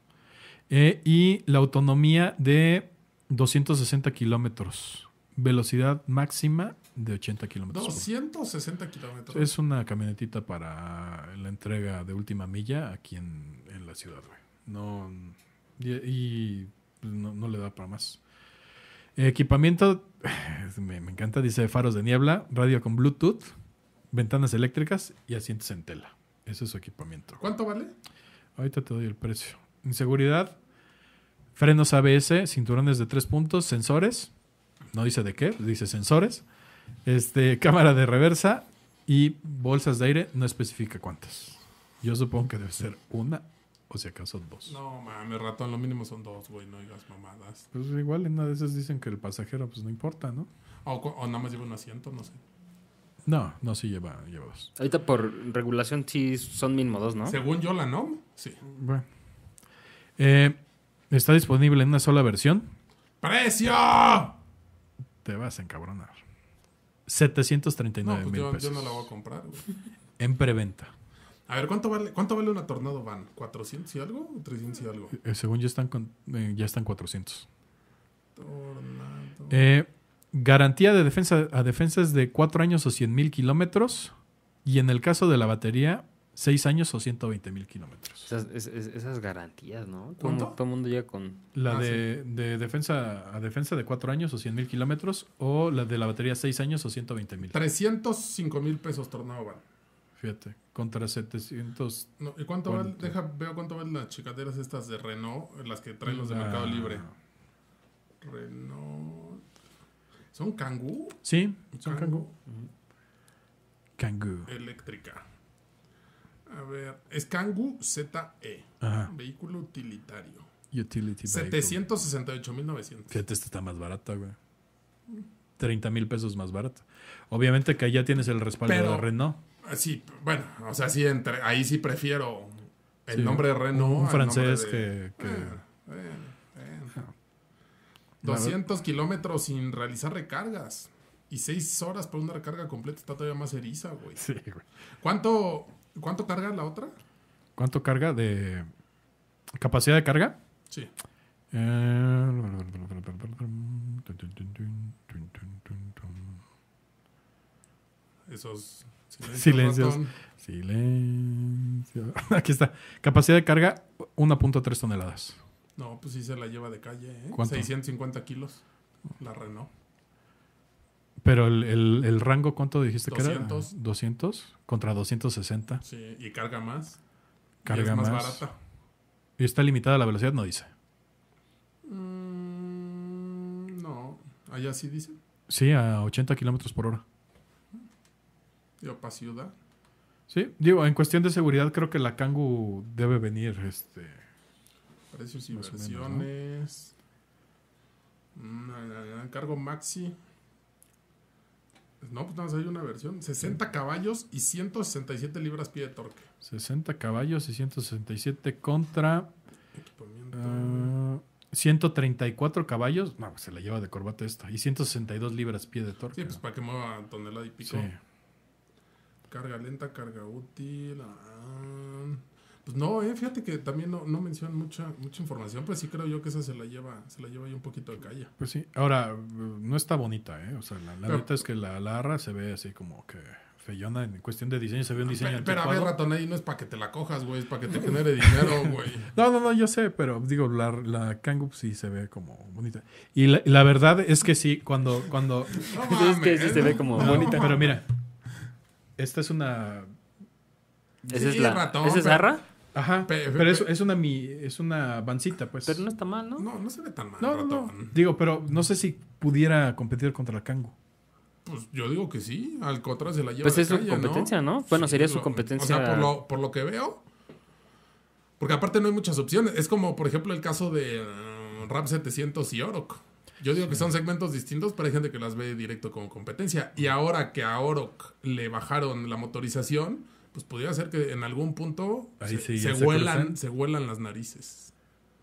S3: Eh, y la autonomía de 260 kilómetros. Velocidad máxima de 80 kilómetros.
S1: 260 kilómetros.
S2: Es
S3: una camionetita para la entrega de última milla aquí en, en la ciudad, güey. No, y, pues, no, le da para más. Equipamiento, me, encanta, dice faros de niebla, radio con Bluetooth, ventanas eléctricas y asientos en tela. Ese es su equipamiento. ¿Cuánto vale? Ahorita te doy el precio. Inseguridad, frenos ABS, cinturones de tres puntos, sensores, no dice de qué, dice sensores, este, cámara de reversa y bolsas de aire, no especifica cuántas. Yo supongo que debe ser una o si acaso dos.
S1: No, mames, ratón, lo mínimo son dos, güey, no digas mamadas.
S3: Pues igual en una de esas dicen que el pasajero, pues no importa, ¿no?
S2: O, nada más lleva un asiento, no sé.
S3: No, no, sí lleva, lleva dos.
S2: Ahorita por regulación sí son mínimo dos, ¿no? Según yo la no. sí.
S3: Bueno. Eh, está disponible en una sola versión.
S2: ¡Precio! Te vas
S3: a encabronar. 739 no, pues mil yo, pesos. Yo no la voy a comprar. Güey. En preventa.
S1: A ver, ¿cuánto vale, una Tornado Van? ¿400 y algo o 300 y algo? Eh, según
S3: ya están, eh, ya están 400. Tornado. Eh, garantía de defensa a defensas de 4 años o 100 mil kilómetros. Y en el caso de la batería, 6 años o 120 mil
S2: kilómetros. Esas, garantías, ¿no? Todo,
S3: el mundo ya con... La ah, de, de, defensa a defensa de 4 años o 100 mil kilómetros o la de la batería 6 años o 120 mil.
S1: 305 mil pesos tornado van. Fíjate,
S3: contra 700. ¿Y cuánto,
S1: Deja, veo cuánto valen las chicateras estas de Renault, las que traen los de Mercado Libre. Renault. ¿Son Kangoo?
S3: Sí, son Kangoo. Kangoo.
S1: Eléctrica. A ver, es Kangoo ZE. Vehículo utilitario. Utility 768.900.
S3: Fíjate, esta está más barata, güey. 30,000 mil pesos más barata. Obviamente que ahí ya tienes el respaldo de Renault.
S1: Sí, bueno, o sea, sí, entre, ahí sí prefiero el nombre Renault. Un francés que. 200 eh, kilómetros sin realizar recargas. Y 6 horas para una recarga completa está todavía más eriza, güey. Sí, güey. ¿Cuánto, ¿Cuánto carga la otra?
S3: ¿Cuánto carga de. capacidad de carga? Sí. Eh,
S1: Esos Silencio
S3: Silencio. Aquí está. Capacidad de carga 1.3 toneladas.
S1: No, pues sí se la lleva de calle, ¿eh? 650 kilos. La Renault.
S3: Pero el, el, el rango, ¿cuánto dijiste que era? 200 contra 260.
S1: Sí, y carga más. Carga y es más. barata.
S3: ¿Y está limitada la velocidad? No dice.
S1: Mm, no, allá sí dice.
S3: Sí, a 80 kilómetros por hora. Sí, digo, en cuestión de seguridad creo que la Kangu debe venir, este...
S1: Precios y versiones. Mm, ¿no? Cargo maxi. No, pues nada más hay una versión. 60 caballos y 167 libras pie de torque.
S3: 60 caballos y 167 contra... 134 ah, caballos. No, pues se la lleva de corbata esta. Y 162 libras
S1: pie de torque. Sí, pues para que mueva tonelada y pico. Carga lenta, carga útil. Ah. pues no, eh, fíjate que también no, no mencionan mucha, mucha información, pero sí creo yo que esa se la lleva, se la lleva ahí un poquito de calle.
S3: Pues sí, ahora mm, no está bonita, eh. O sea, la, verdad es que la larra se ve así como que feyona en cuestión de diseño, se ve un ah, diseño. Pero, pero a ver, ratón,
S1: ahí no es para que te la cojas, güey, es para que te genere dinero, güey.
S3: No, no, no, yo sé, pero digo, la, la Kangup sí se ve como bonita. Y la, verdad es que sí, cuando. cuando... es que sí se ve como bonita. Pero mira, esta es una. ¿Esa es la. es Arra? Ajá. pero es, una mi, es una bancita, pues.
S1: Pero no está mal, ¿no? No, no se ve tan mal. No, no,
S3: Digo, pero no sé si pudiera competir contra la Kango.
S1: Pues yo digo que sí. Al contrario se la lleva. Pues es su competencia, ¿no? Bueno, sería su competencia. O sea, por lo, que veo. Porque aparte no hay muchas opciones. Es como, por ejemplo, el caso de mm, Rap Ram 700 y Orok. Yo digo que son segmentos distintos, pero hay gente que las ve directo como competencia. Y ahora que a Oroc le bajaron la motorización, pues pudiera ser que en algún punto se, huelan, las narices.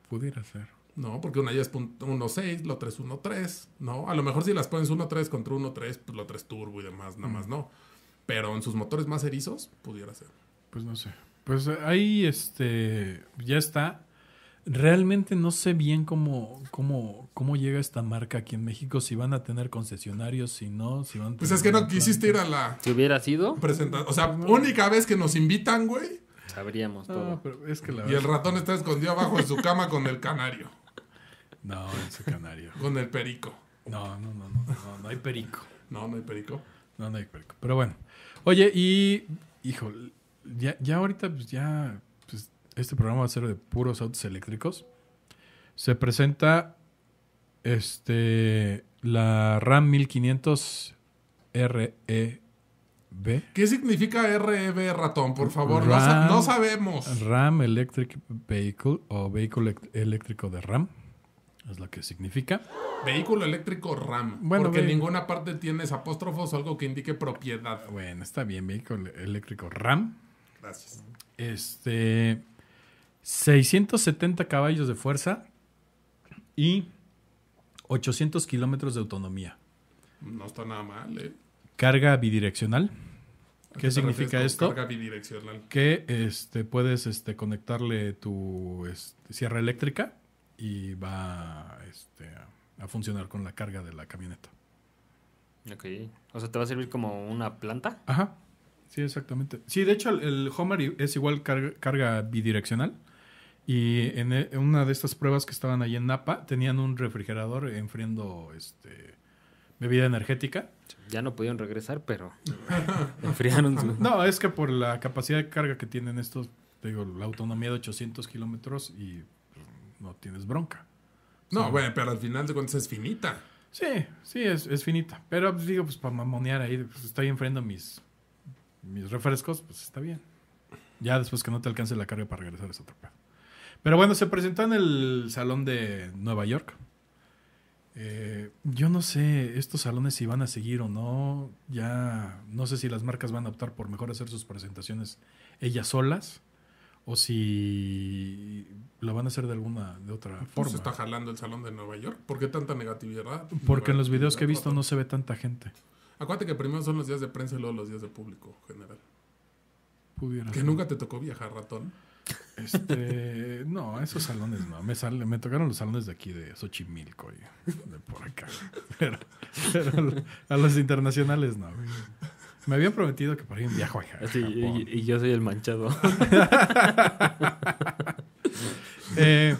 S1: Pudiera ser. No, porque una ya es 1.6, la otra es 1.3, ¿no? A lo mejor si las pones 1.3 contra 1.3, pues la otra es turbo y demás, nada más mm. no. Pero en sus motores más erizos, pudiera ser.
S3: Pues no sé. Pues ahí este ya está. Realmente no sé bien cómo, cómo, cómo llega esta marca aquí en México, si van a tener concesionarios, si no, si van Pues es que no quisiste ir
S2: a la... Si hubiera sido... o sea, única vez que nos
S1: invitan, güey. Sabríamos todo. y el ratón está escondido abajo de su cama con el canario. No, su canario. con el perico. No, no, no, no, no, hay perico. No, no hay perico.
S3: No, no hay perico. Pero bueno. Oye, y... hijo, ya, ya ahorita pues ya este programa va a ser de puros autos eléctricos. Se presenta este, la RAM 1500 REB. ¿Qué significa REB, ratón? Por favor, no, sabemos. RAM Electric Vehicle o vehículo eléctrico de RAM. Es lo que significa.
S1: Vehículo eléctrico RAM. porque en ninguna parte tienes apóstrofos o algo que indique propiedad. Bueno, está bien, vehículo eléctrico RAM. Gracias.
S3: Este. 670 caballos de fuerza y 800 kilómetros de autonomía.
S1: No está nada mal, eh.
S3: Carga bidireccional. ¿Qué, significa esto? Carga bidireccional. Que este, puedes este, conectarle tu este, sierra eléctrica y va este, a, funcionar con la carga de la camioneta.
S2: Ok. O sea, te va a servir como una planta. Ajá. Sí, exactamente. Sí, de hecho, el,
S3: Homer es igual carga bidireccional. Y e, en, una de estas pruebas que estaban ahí en Napa, tenían un refrigerador enfriando este, bebida energética.
S2: Ya no pudieron regresar, pero enfriaron.
S3: No, es que por la capacidad de carga que tienen estos, te digo, la autonomía de 800 kilómetros y pues, no tienes bronca.
S1: No, bueno, pero al final de cuentas es finita.
S3: Sí, sí, es, finita. Pero pues, digo, pues para mamonear ahí, pues, estoy enfriando mis, mis refrescos, pues está bien. Ya después que no te alcance la carga para regresar es otro pedo. Pero bueno, se presentó en el Salón de Nueva York. Eh, yo no sé estos salones si van a seguir o no. Ya no sé si las marcas van a optar por mejor hacer sus presentaciones ellas solas o si lo van a hacer de alguna de otra
S1: pues forma. se está jalando el salón de Nueva York. ¿Por qué tanta negatividad? Porque en los videos que he visto
S3: no se ve tanta gente.
S1: Acuérdate que primero son los días de prensa y luego los días de público general. que nunca te tocó viajar ratón.
S3: Este, no, esos salones no. Me, me tocaron los salones de aquí, de Xochimilco y de por acá. Pero, a los internacionales no. Me habían prometido que
S2: por ahí un viaje Y, yo soy el manchado. Eh,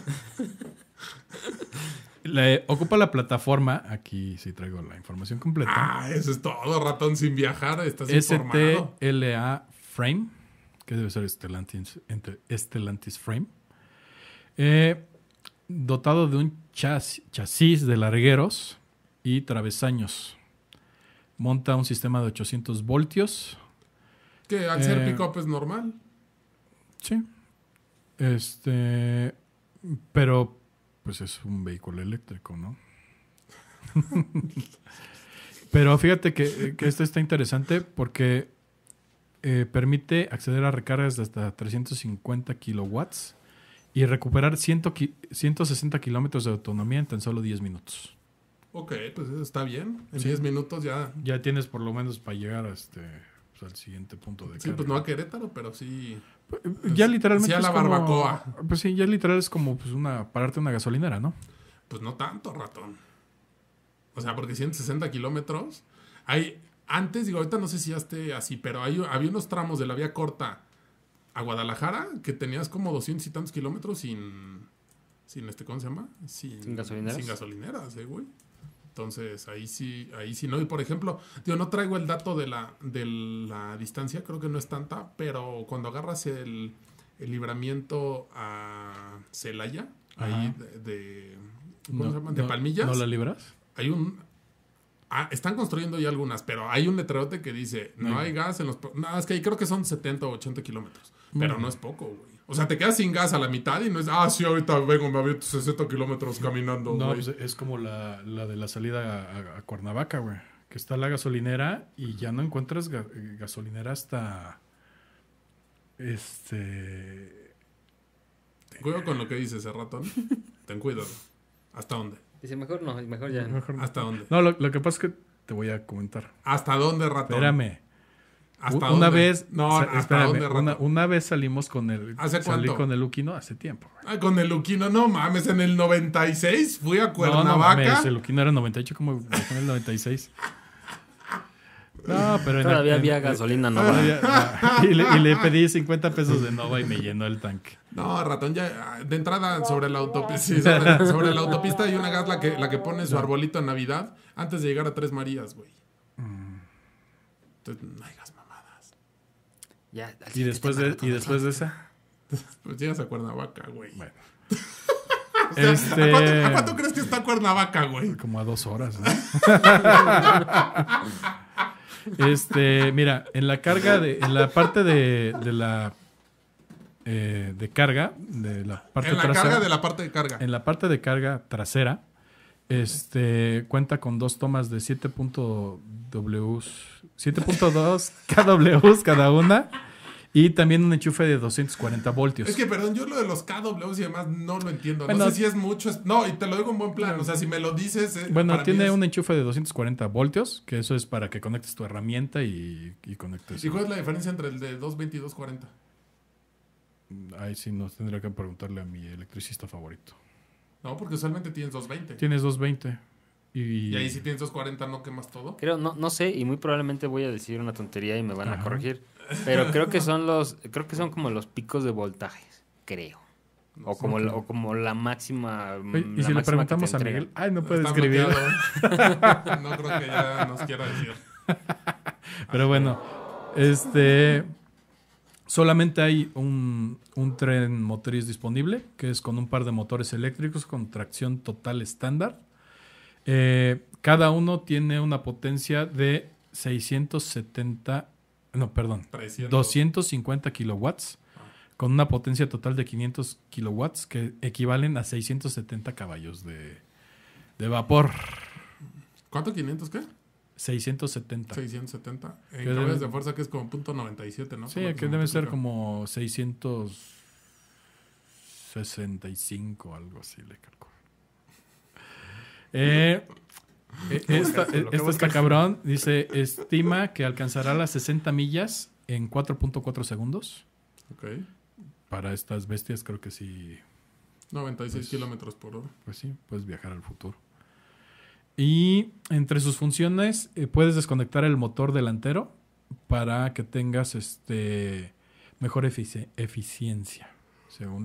S3: le ocupa la plataforma, aquí sí traigo la información completa.
S1: Ah, eso es todo, ratón sin viajar, estás STLA
S3: Frame que debe ser Stellantis, Stellantis Frame. Eh, dotado de un chasis de largueros y travesaños. Monta un sistema de 800 voltios. Que al ser eh,
S1: pick-up es normal.
S3: Sí. Este. Pero, pues es un vehículo eléctrico, ¿no? pero fíjate que, que esto está interesante porque eh, permite acceder a recargas de hasta 350 kilowatts y recuperar 160 kilómetros de autonomía en tan solo 10 minutos.
S1: Ok, pues está bien. En 10 minutos
S3: ya. Ya tienes por lo menos para llegar a este, pues, al siguiente punto de. Sí, pues no a
S1: Querétaro, pero sí. Pues, ya pues, literalmente. Ya la barbacoa.
S3: pues sí, ya literal es como pues una, pararte una gasolinera, ¿no?
S1: Pues no tanto, ratón. O sea, porque 160 kilómetros. Hay, antes, digo, ahorita no sé si ya esté así, pero hay, había unos tramos de la vía corta a Guadalajara que tenías como 200 y tantos kilómetros sin. Sin este, ¿cómo se llama? Sin, gasolineras. Sin gasolineras, eh, güey. Entonces, ahí sí, ahí sí no. Y por ejemplo, yo no traigo el dato de la, de la distancia, creo que no es tanta, pero cuando agarras el, libramiento a Celaya, ahí de, de ¿cómo se llama? De Palmillas. ¿No la libras? Hay un, Ah, están construyendo ya algunas, pero hay un letrerote que dice, no hay gas en los... Nada, es que ahí creo que son 70 o 80 kilómetros, pero no es poco, güey. O sea, te quedas sin gas a la mitad y no es, ah, sí, ahorita vengo, me abrió 60 kilómetros caminando. No, pues, es como la, de la salida a, Cuernavaca, güey. Que
S3: está la gasolinera y ya no encuentras eh, gasolinera hasta.
S1: Este. Ten cuidado con lo que dices, hace ratón. Ten
S2: cuidado. ¿Hasta dónde? Dice, mejor no, mejor ya. ¿Hasta dónde?
S3: No, lo, que pasa es que te voy a comentar. ¿Hasta
S2: dónde, ratón? Espérame. ¿Hasta una vez, no, ¿hasta dónde,
S3: Una, vez salimos con el ¿Hace salí cuánto? con el Luquino hace tiempo.
S1: Ah, con el Luquino, no mames, en el 96 fui a Cuernavaca. No, no mames, el
S3: Luquino era 98 como en el 96.
S1: No, pero todavía había gasolina Nova. y, le, pedí
S3: 50 pesos de Nova y me llenó el tanque.
S1: No, ratón, ya de entrada sobre la autopista, sobre, la autopista hay una gas la que, la que pone su arbolito en Navidad antes de llegar a Tres Marías, güey. Entonces, no hay gas mamadas. ¿Y después, de, ¿Y después de esa? Pues llegas a Cuernavaca, güey. Bueno. ¿a, cuánto, este- crees que está Cuernavaca, güey? Como a dos horas, ¿no?
S3: Este, mira, en la carga de, en la parte de, de la eh, de carga, de la parte en la carga de la parte de carga. En la parte de carga trasera, este cuenta con dos tomas de punto 7.2 kW cada una y también un enchufe de 240 voltios. Es que,
S1: perdón, yo lo de los KWs y demás no lo entiendo. no sé si es mucho. No, y te lo digo en buen plan. O sea, si me lo dices. Eh, bueno, tiene un
S3: enchufe de 240 voltios, que eso es para que conectes tu herramienta y, y conectes. ¿Y cuál es la
S1: diferencia entre el de 220 y 240?
S3: Ahí sí nos tendría que preguntarle a mi electricista favorito.
S1: No, porque solamente tienes 220. Tienes 220. Y, ahí si tienes 40 no quemas todo.
S2: Creo, no, no sé, y muy probablemente voy a decir una tontería y me van a corregir. Pero creo que son los, creo que son como los picos de voltajes, creo. o como, la, o como la máxima. Y si le preguntamos a Miguel, ay, no puede escribir. no creo que ya nos quiera
S3: decir. Pero bueno, este. Solamente hay un, un tren motriz disponible, que es con un par de motores eléctricos con tracción total estándar eh, cada uno tiene una potencia de 670, no, perdón, 250 kilowatts, ah. con una potencia total de 500 kilowatts, que equivalen a 670
S1: caballos de, vapor. ¿Cuánto? ¿500 qué? 670. 670. En caballos de fuerza que es como punto .97, ¿no? Sí, que debe ser
S3: como 665, algo así, le calculo. Eh, eh, esta, está cabrón. Dice, estima que alcanzará las 60 millas en 4.4 segundos. Para estas bestias creo que sí.
S1: 96 pues, kilómetros por hora. Pues sí, puedes viajar al futuro.
S3: Y entre sus funciones eh, puedes desconectar el motor delantero para que tengas este mejor eficiencia.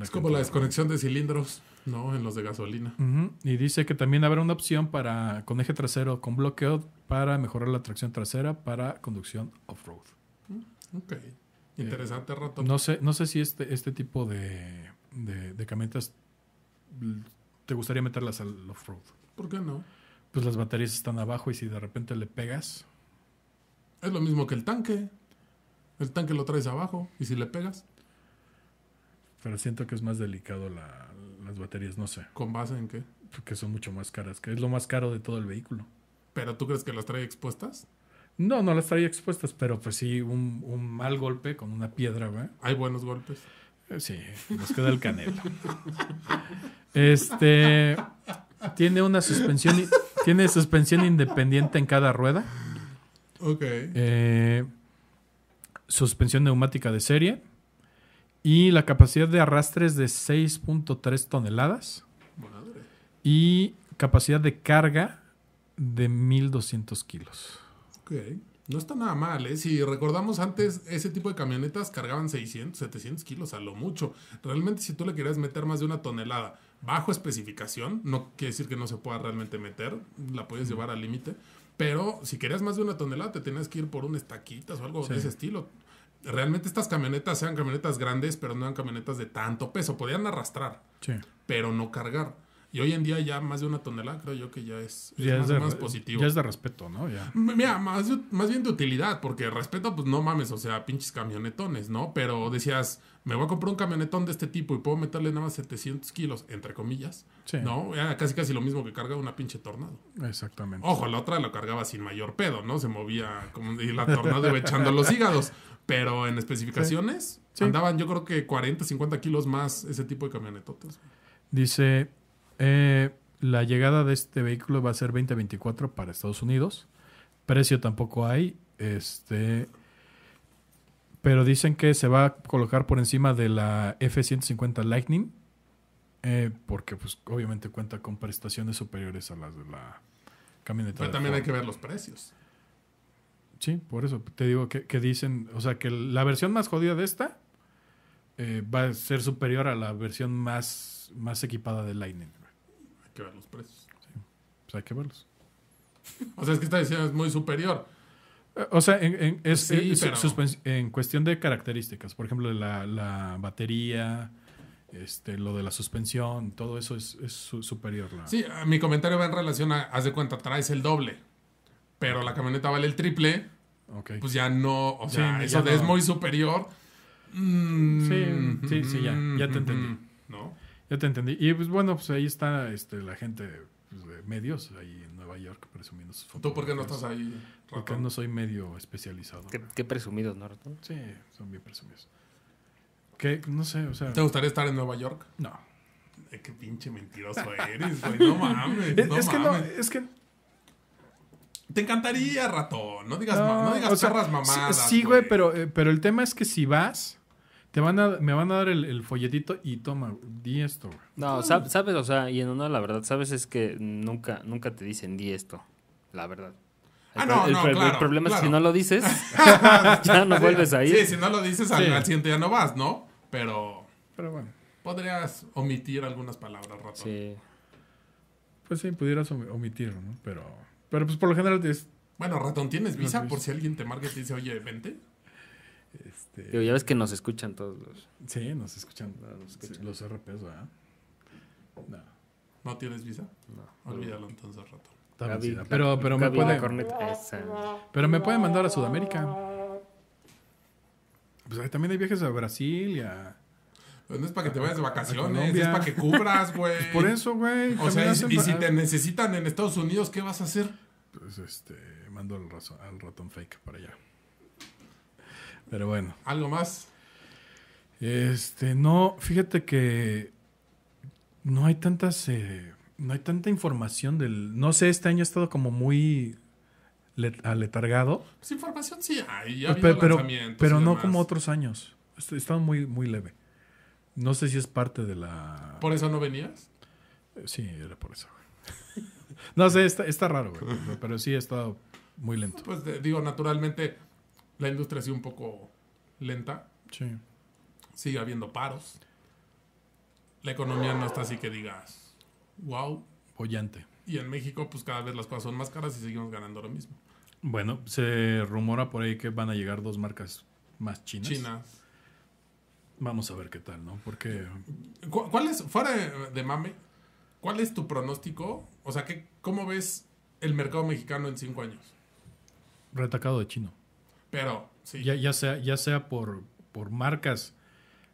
S1: es como la desconexión de cilindros. No, en los de gasolina.
S3: Y dice que también habrá una opción para con eje trasero con bloqueo para mejorar la tracción trasera para conducción
S1: off-road. Mm, ok. Eh, Interesante rato. No
S3: sé, no sé si este, este tipo de, de, de te gustaría meterlas al off-road. ¿Por qué no? Pues las baterías están abajo y si de repente le pegas.
S1: Es lo mismo que el tanque. El tanque lo traes abajo y si le pegas. Pero siento que es más delicado la, baterías, no sé. ¿Con base
S3: en qué? Porque son mucho más caras, que es lo más caro de todo el vehículo.
S1: ¿Pero tú crees que las trae expuestas?
S3: No, no las trae expuestas, pero pues sí, un, mal golpe con una piedra, Hay buenos golpes. Eh, sí, nos queda el canelo. este tiene una suspensión, tiene suspensión independiente en cada rueda. Ok. Eh, suspensión neumática de serie y la capacidad de arrastre es de 6.3 toneladas y capacidad de carga de 1200 kilos.
S1: Ok, no está nada mal, ¿eh? Si recordamos antes, ese tipo de camionetas cargaban 600, 700 kilos a lo mucho. Realmente si tú le querías meter más de una tonelada bajo especificación, no quiere decir que no se pueda realmente meter, la puedes llevar al límite, pero si querías más de una tonelada te tenías que ir por unas taquitas o algo de ese estilo realmente estas camionetas sean camionetas grandes, pero no eran camionetas de tanto peso. Podían arrastrar, pero no cargar. Y hoy en día ya más de una tonelada creo yo que ya es, más, positivo. Ya es de respeto, ¿no? Mira, más, bien de utilidad, porque respeto, pues no mames, o sea, pinches camionetones, ¿no? Pero decías, me voy a comprar un camionetón de este tipo y puedo meterle nada más 700 kilos, entre comillas, ¿no? Era casi casi lo mismo que carga una pinche tornado. Exactamente. Ojo, la otra lo cargaba sin mayor pedo, ¿no? Se movía como y la tornado echando los hígados. Pero en especificaciones andaban yo creo que 40, 50 kilos más ese tipo de camionetotas.
S3: Dice, eh, la llegada de este vehículo va a ser 2024 para Estados Unidos. Precio tampoco hay. Este, pero dicen que se va a colocar por encima de la F-150 Lightning. Eh, porque pues obviamente cuenta con prestaciones superiores a las de la camioneta. Pero también hay que ver los precios. Sí, por eso te digo que, dicen, o sea, que la versión más jodida de esta eh, va a ser superior a la versión más, más equipada de Lightning.
S1: Hay que ver los precios. Sí.
S3: Pues hay que verlos. o sea, es que esta que es muy superior. Eh, o sea, en, en, en cuestión de características, por ejemplo, la, batería, este, lo de la suspensión, todo eso es, es superior.
S1: Sí, mi comentario va en relación a, haz de cuenta, traes el doble pero la camioneta vale el triple, okay. pues ya no, o sea, eso es muy superior. Mm,
S3: sí, sí, sí, ya, mm, ya te mm, entendí. ¿No? Ya te entendí. Y pues bueno, pues ahí está este, la gente pues, de medios, ahí en Nueva York, presumiendo sus fotos. ¿Tú por qué no estás ahí? Porque no soy medio especializado. Qué, presumidos, ¿no, Ratón? Sí, son bien presumidos.
S1: ¿Qué no sé, o sea. ¿Te gustaría estar en Nueva York? No. Eh, qué pinche mentiroso eres, güey. No mames. Es, que no, es que te encantaría,
S2: ratón. No digas, no,
S3: digas perras mamadas. Sí, güey, pero, eh, pero el tema es que si vas, te van me van a dar el, folletito y toma, di esto, güey.
S2: No, sabes, o sea, y en una, la verdad, sabes es que nunca, nunca te dicen di esto, la verdad. ah, no, no, el, problema es que si no lo dices, ya no vuelves ahí. Sí, si no lo dices, al, siguiente ya no vas,
S1: ¿no? Pero. Pero bueno. Podrías omitir algunas palabras, ratón. Sí.
S3: Pues sí, pudieras omitir, ¿no? Pero. Pero pues por lo general es...
S2: Bueno, ratón, ¿tienes visa por si alguien te marca y te
S1: dice, oye, vente? Este... ya ves que
S2: nos escuchan todos los...
S1: Sí, nos escuchan, los RPs, ¿verdad? No. ¿No tienes visa? No. Olvídalo entonces, ratón. pero, pero, me puede, pero me puede mandar a Sudamérica.
S3: Pues también hay viajes a Brasil
S1: y a pues no es para que te vayas de vacaciones, es para que cubras, pues güey. por eso, güey. O sea, y, si te necesitan en Estados Unidos, ¿qué vas a hacer?
S3: Pues este, mando al, ratón fake para allá.
S1: Pero bueno. ¿Algo más?
S3: Este, no, fíjate que no hay tantas, eh, no hay tanta información del, no sé, este año ha estado como muy aletargado.
S1: Pues información sí hay, ha pero, pero, pero no como
S3: otros años. Este, estado muy, muy leve. No sé si es parte de la. ¿Por eso
S1: no venías? Sí, era por eso,
S3: no sé, está, raro, Pero sí ha estado muy lento.
S1: Pues digo, naturalmente, la industria ha sido un poco lenta. Sí. Sigue habiendo paros. La economía no está así que digas, wow. Bollante. Y en México, pues cada vez las cosas son más caras y seguimos ganando lo mismo.
S3: Bueno, se rumora por ahí que van a llegar dos marcas más chinas. Chinas Vamos a ver qué tal, ¿no? Porque.
S1: ¿Cuál es, fuera de, mame, cuál es tu pronóstico? O sea, ¿qué, ¿cómo ves el mercado mexicano en cinco años?
S3: Retacado de chino. Pero, sí. Ya, sea, ya sea por, por marcas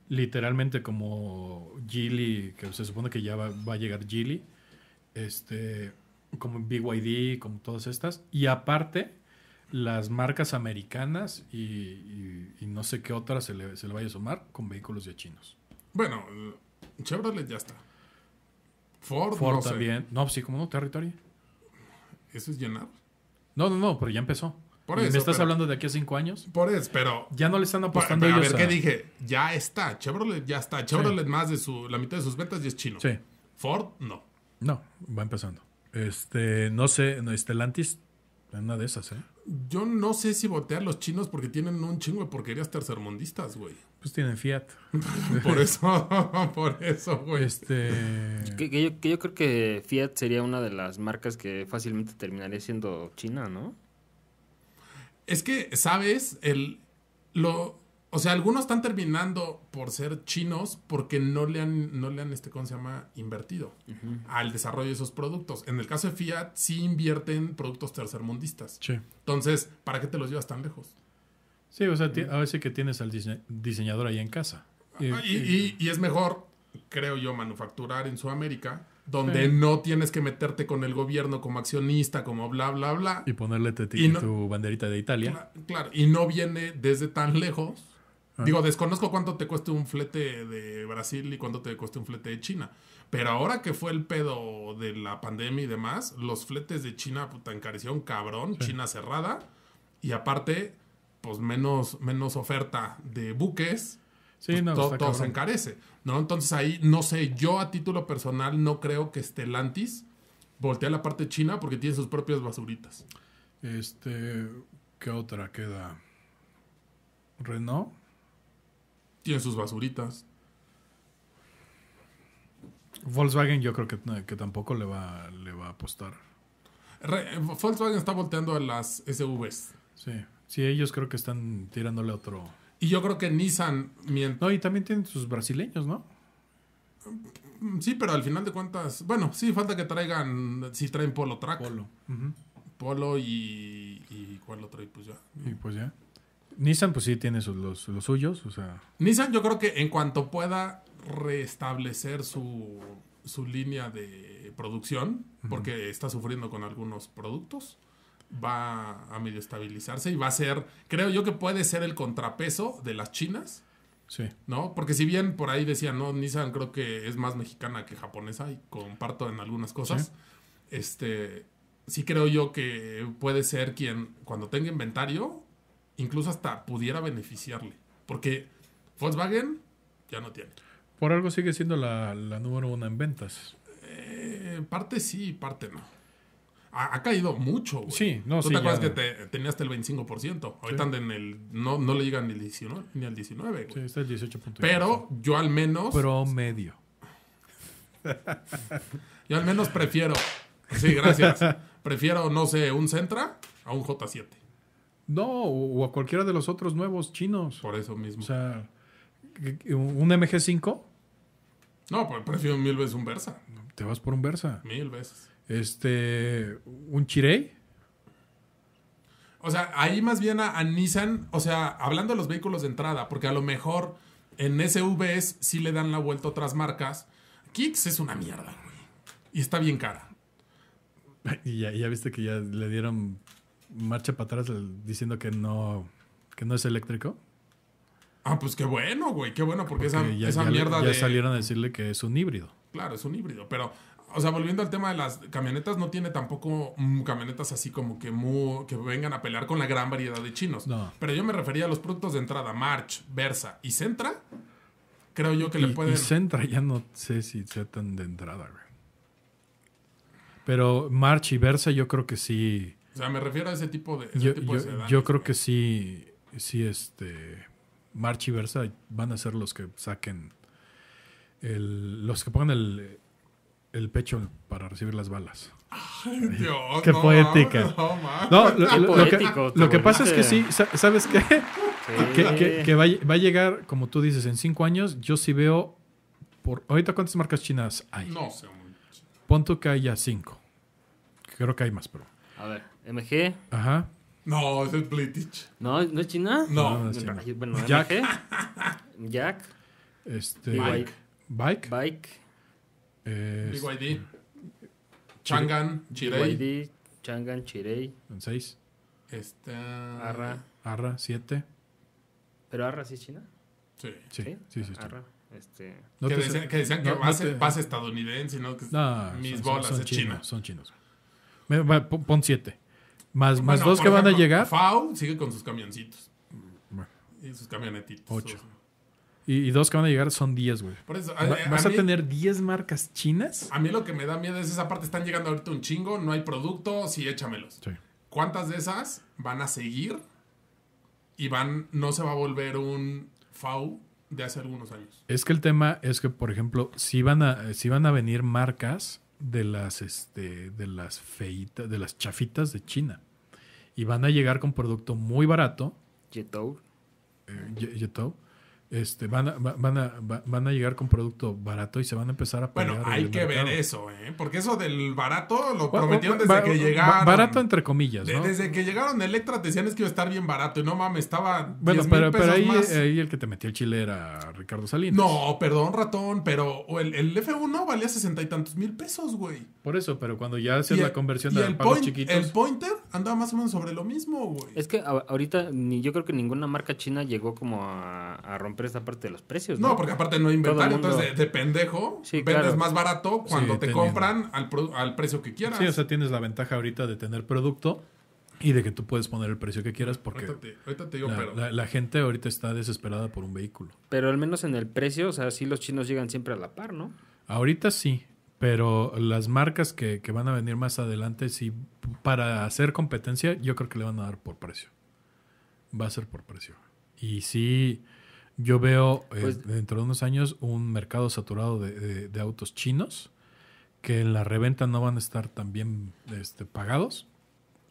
S3: literalmente como Gili, que se supone que ya va, a llegar Gili, este, como BYD, como todas estas. Y aparte, las marcas americanas y, no sé qué otras se le, vaya a sumar con
S1: vehículos ya chinos. Bueno, eh, Chevrolet ya está. Ford, Ford también.
S3: No, sí, como no, Territory. ¿Eso es llenar? No, no, no, pero ya empezó.
S1: ¿Me estás hablando de aquí a cinco años? Por eso, pero. Ya no le están apostando ellos a ver, ¿qué dije? Ya está. Chevrolet ya está. Chevrolet más de su, la mitad de sus ventas ya es chino. Sí. Ford, no.
S3: No, va empezando. Este, no sé, no, Stellantis, una de esas, ¿eh?
S1: Yo no sé si botear los chinos porque tienen un chingo de porquerías tercermundistas, güey.
S3: Pues tienen Fiat.
S1: por eso, por eso, güey. Este,
S2: que, yo, creo que Fiat sería una de las marcas que fácilmente terminaría siendo china, ¿no? Es que, ¿sabes? El,
S1: lo, o sea, algunos están terminando por ser chinos porque no le han, no le este, ¿cómo se llama? Invertido al desarrollo de esos productos. En el caso de Fiat, sí invierten productos tercermundistas. Sí. Entonces, ¿para qué te los llevas tan lejos?
S3: Sí, o sea, a veces que tienes al diseñador ahí en casa.
S1: Ah, eh, eh, y, es mejor, creo yo, manufacturar en Sudamérica, donde no tienes que meterte con el gobierno como accionista, como bla, bla, bla. Y ponerle tu banderita de Italia. claro, y no viene desde tan lejos Digo, desconozco cuánto te cueste un flete de Brasil y cuánto te cueste un flete de China. Pero ahora que fue el pedo de la pandemia y demás, los fletes de China puta encarecieron cabrón, China cerrada. Y aparte, pues menos, menos oferta de buques. Pues, todo, se encarece. ¿no? Entonces ahí, no sé, yo a título personal no creo que Stellantis voltee a la parte china porque tiene sus propias basuritas. Este, ¿qué otra queda? Renault. Tiene sus
S3: basuritas. Volkswagen yo creo que, eh, que tampoco le va, le va a apostar.
S1: Volkswagen está volteando a las SVs.
S3: Sí, sí, ellos creo que están tirándole otro.
S1: Y yo creo que Nissan... No, y también tienen sus brasileños, ¿no? Mm, sí, pero al final de cuentas... Bueno, sí, falta que traigan... Si traen Polo Track. Polo. Polo y, y... ¿Cuál otro? Y pues ya. Y
S3: pues ya. Nissan, pues sí tiene sus, los, suyos. O sea.
S1: Nissan, yo creo que en cuanto pueda restablecer su, línea de producción, porque está sufriendo con algunos productos, va a medio estabilizarse y va a ser, creo yo que puede ser el contrapeso de las chinas. Sí. ¿No? Porque si bien por ahí decían, no, Nissan creo que es más mexicana que japonesa y comparto en algunas cosas, este, sí creo yo que puede ser quien, cuando tenga inventario, incluso hasta pudiera beneficiarle. Porque Volkswagen ya no tiene.
S3: Por algo sigue siendo la, número uno en ventas.
S1: Eh, parte sí, parte no. Ha, caído mucho, güey. Sí, no, ¿Tú te acuerdas que tenías hasta el 25%? Ahorita en el, no, no le llegan ni, ni al 19, Sí, está el 18. Pero yo al menos... Promedio. yo al menos prefiero... Sí, gracias. prefiero, no sé, un Centra a un J7.
S3: No, o a cualquiera de los otros nuevos chinos. Por eso mismo. O sea, ¿un MG5?
S1: No, pues prefiero mil veces un Versa.
S3: Te vas por un Versa.
S1: Mil veces. Este, ¿un Chirei? O sea, ahí más bien a, Nissan, o sea, hablando de los vehículos de entrada, porque a lo mejor en SUVs sí le dan la vuelta a otras marcas. Kicks es una mierda, güey. Y está bien cara.
S3: Y ya viste que ya le dieron marcha para atrás diciendo que no, no es eléctrico. Ah,
S1: pues qué bueno, güey, qué bueno, porque, esa, mierda ya salieron
S3: a decirle que es un híbrido.
S1: Claro, es un híbrido, pero, o sea, volviendo al tema de las camionetas, no tiene tampoco mm, camionetas así como que, que vengan a pelear con la gran variedad de chinos. No. Pero yo me refería a los productos de entrada, March, Versa y Centra. Creo yo que le pueden... Y Centra ya
S3: no sé si sea tan de entrada, güey. Pero March y Versa yo creo que sí o sea, me refiero a ese tipo de, yo, creo que sí, sí, este, March Versa van a ser los que saquen, los que pongan el, el pecho para recibir las balas. Ay, Dios, qué poética. No, lo, lo, que, pasa es que sí, ¿sabes qué? Que, va, a llegar, como tú dices, en cinco años. Yo sí veo. por Ahorita, ¿cuántas marcas chinas hay? No sé. Pon que haya cinco. Creo que hay más, pero.
S2: A ver. MG. Ajá. No, ese es Blitich. ¿No? ¿No es China? No. no, es China. Bueno, Jack. MG. Jack. Este. Bike. Bike. Bike. Es... BYD. Changan, Chirei. BYD, Changan, Chirei. En 6. Este, Arra.
S3: Arra, 7.
S2: ¿Pero Arra sí es China? Sí. Sí, sí, sí, Arra. Este... que, decían, que, decían, no, estadounidense, ¿no? Que mis bolas
S3: son, es China. son chinos. pon 7. Más, dos que van a
S1: llegar. FAU sigue con sus camioncitos. Y sus camionetitos. Ocho.
S3: Y, dos que van a llegar son diez, güey. Eh, ¿Vas a, tener
S1: diez marcas chinas? A mí lo que me da miedo es esa parte. Están llegando ahorita un chingo, no hay producto, sí, échamelos. ¿Cuántas de esas van a seguir y van, no se va a volver un FAU de hace algunos años?
S3: Es que el tema es que, por ejemplo, si van a, si van a venir marcas de las, este, de las feitas, de las chafitas de China. Y van a llegar con producto muy barato. Yetou. Eh, este, van, a, van, a, van a llegar con producto barato y se van a empezar a Bueno, hay que ver eso,
S1: ¿eh? porque eso del barato lo prometieron desde que llegaron. Barato entre comillas. desde que llegaron Electra decían es que iba a estar bien barato y no mames, estaba. Bueno, pero, pero ahí,
S3: el que te metió el chile era Ricardo
S1: Salinas. No, perdón, ratón, pero el, el F1 valía sesenta y tantos mil pesos, güey. Por eso, pero cuando ya haces la conversión de pagos chiquitos. El pointer andaba más o menos sobre lo mismo, güey.
S2: Es que ahorita ni, yo creo que ninguna marca china llegó como a romper esta parte de los precios. No, porque aparte no hay entonces de, pendejo vendes más barato cuando te compran
S1: al, precio que quieras. Sí, o
S3: sea, tienes la ventaja ahorita de tener producto y de que tú puedes poner el precio que quieras porque la, gente ahorita está desesperada por un vehículo.
S2: Pero al menos en el precio, o sea, sí los chinos llegan siempre a la par, ¿no?
S3: Ahorita sí, pero las marcas que, que van a venir más adelante, sí, para hacer competencia, yo creo que le van a dar por precio. Va a ser por precio. Y sí, yo veo eh, pues dentro de unos años un mercado saturado de, autos chinos que en la reventa no van a estar tan bien este, pagados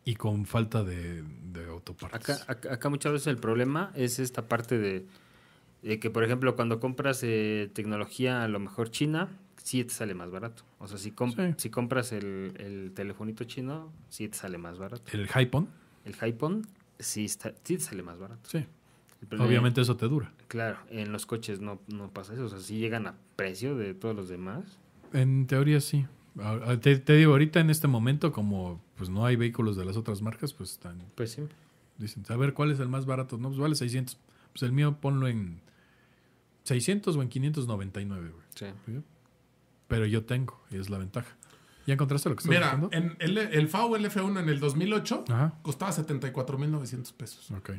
S3: y con falta de, de
S2: autopartes. Acá, muchas veces el problema es esta parte de, que, por ejemplo, cuando compras eh, tecnología a lo mejor china, sí te sale más barato. O sea, si, si compras el, telefonito chino, sí te sale más barato. ¿El Hypon? El Hypon sí, sí te sale más barato. Sí. Obviamente eso te dura. Claro, en los coches no, no pasa eso. O sea, si llegan a precio de todos los demás.
S3: En teoría sí. Te, digo, ahorita en este momento, como pues no hay vehículos de las otras marcas, pues están. Pues sí. Dicen, a ver, ¿cuál es el más barato? No, pues vale 600. Pues el mío ponlo en 600 o en 599, güey. Sí. Pero yo tengo, y es la ventaja. ¿Ya encontraste lo que estás Mira,
S1: en el, el FAO LF1 en el 2008 costaba 74.900 pesos.
S3: Ok.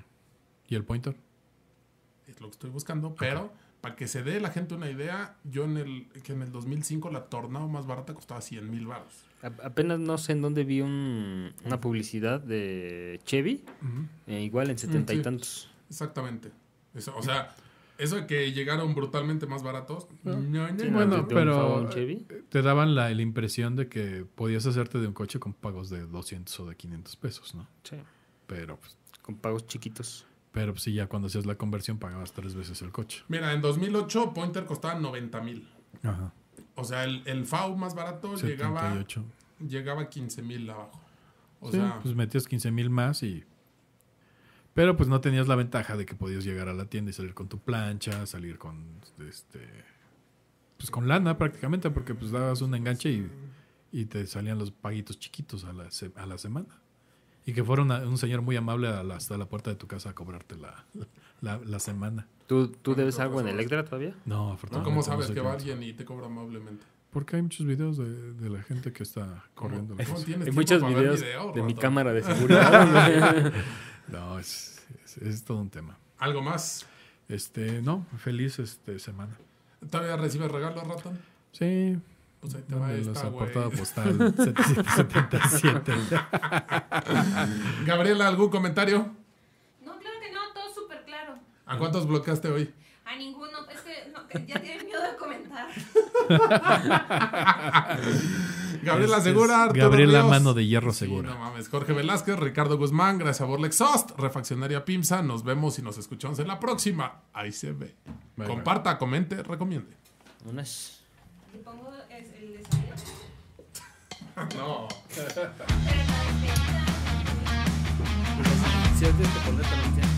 S3: ¿Y el Pointer?
S1: es lo que estoy buscando, pero para que se dé la gente una idea, yo en el, que en el 2005 la tornado más barata costaba 100 mil baros.
S2: Apenas no sé en dónde vi un, una publicidad de Chevy, eh, igual en mm, setenta y tantos.
S1: Exactamente. o sea, eso de que llegaron brutalmente más baratos. Ah, bueno, pero eh,
S3: te daban la, la, impresión de que podías hacerte de un coche con pagos de 200 o de 500 pesos, ¿no? Sí. Pero pues, con pagos chiquitos. Pero pues sí, ya cuando hacías la conversión pagabas tres veces el coche.
S1: Mira, en 2008 Pointer costaba 90 mil. Ajá. O sea, el, el FAU más barato llegaba llegaba 15 mil abajo. O sea,
S3: pues metías 15 mil más y... Pero pues no tenías la ventaja de que podías llegar a la tienda y salir con tu plancha, salir con este... Pues con lana prácticamente, porque pues dabas un enganche y, y te salían los paguitos chiquitos a la, a la semana. Y que fuera un señor muy amable hasta la puerta de tu casa a cobrarte la, la, la semana.
S2: ¿Tú, tú debes algo en Electra todavía?
S3: No, afortunadamente. ¿Cómo sabes que va
S1: alguien y te cobra amablemente?
S3: Porque hay muchos videos de, de la gente que está corriendo. hay muchos videos de mi cámara de seguridad. no, es, es, todo un tema. ¿Algo más? Este, no, feliz este,
S1: semana. ¿Todavía recibes regalos, Ratón?
S3: Sí, pues ahí te va esta, postal
S1: 777. Gabriela, ¿algún comentario?
S2: No, claro que no, todo súper claro.
S1: ¿A cuántos bloqueaste hoy?
S2: A ninguno, es que ya tiene miedo de comentar.
S1: Gabriela asegura Segura, Gabriela Mano de Hierro Segura. no mames, Jorge Velázquez, Ricardo Guzmán, gracias a Borlex Refaccionaria Pimsa. Nos vemos y nos escuchamos en la próxima. Ahí se ve. Comparta, comente, recomiende. Unas.
S2: No. si, es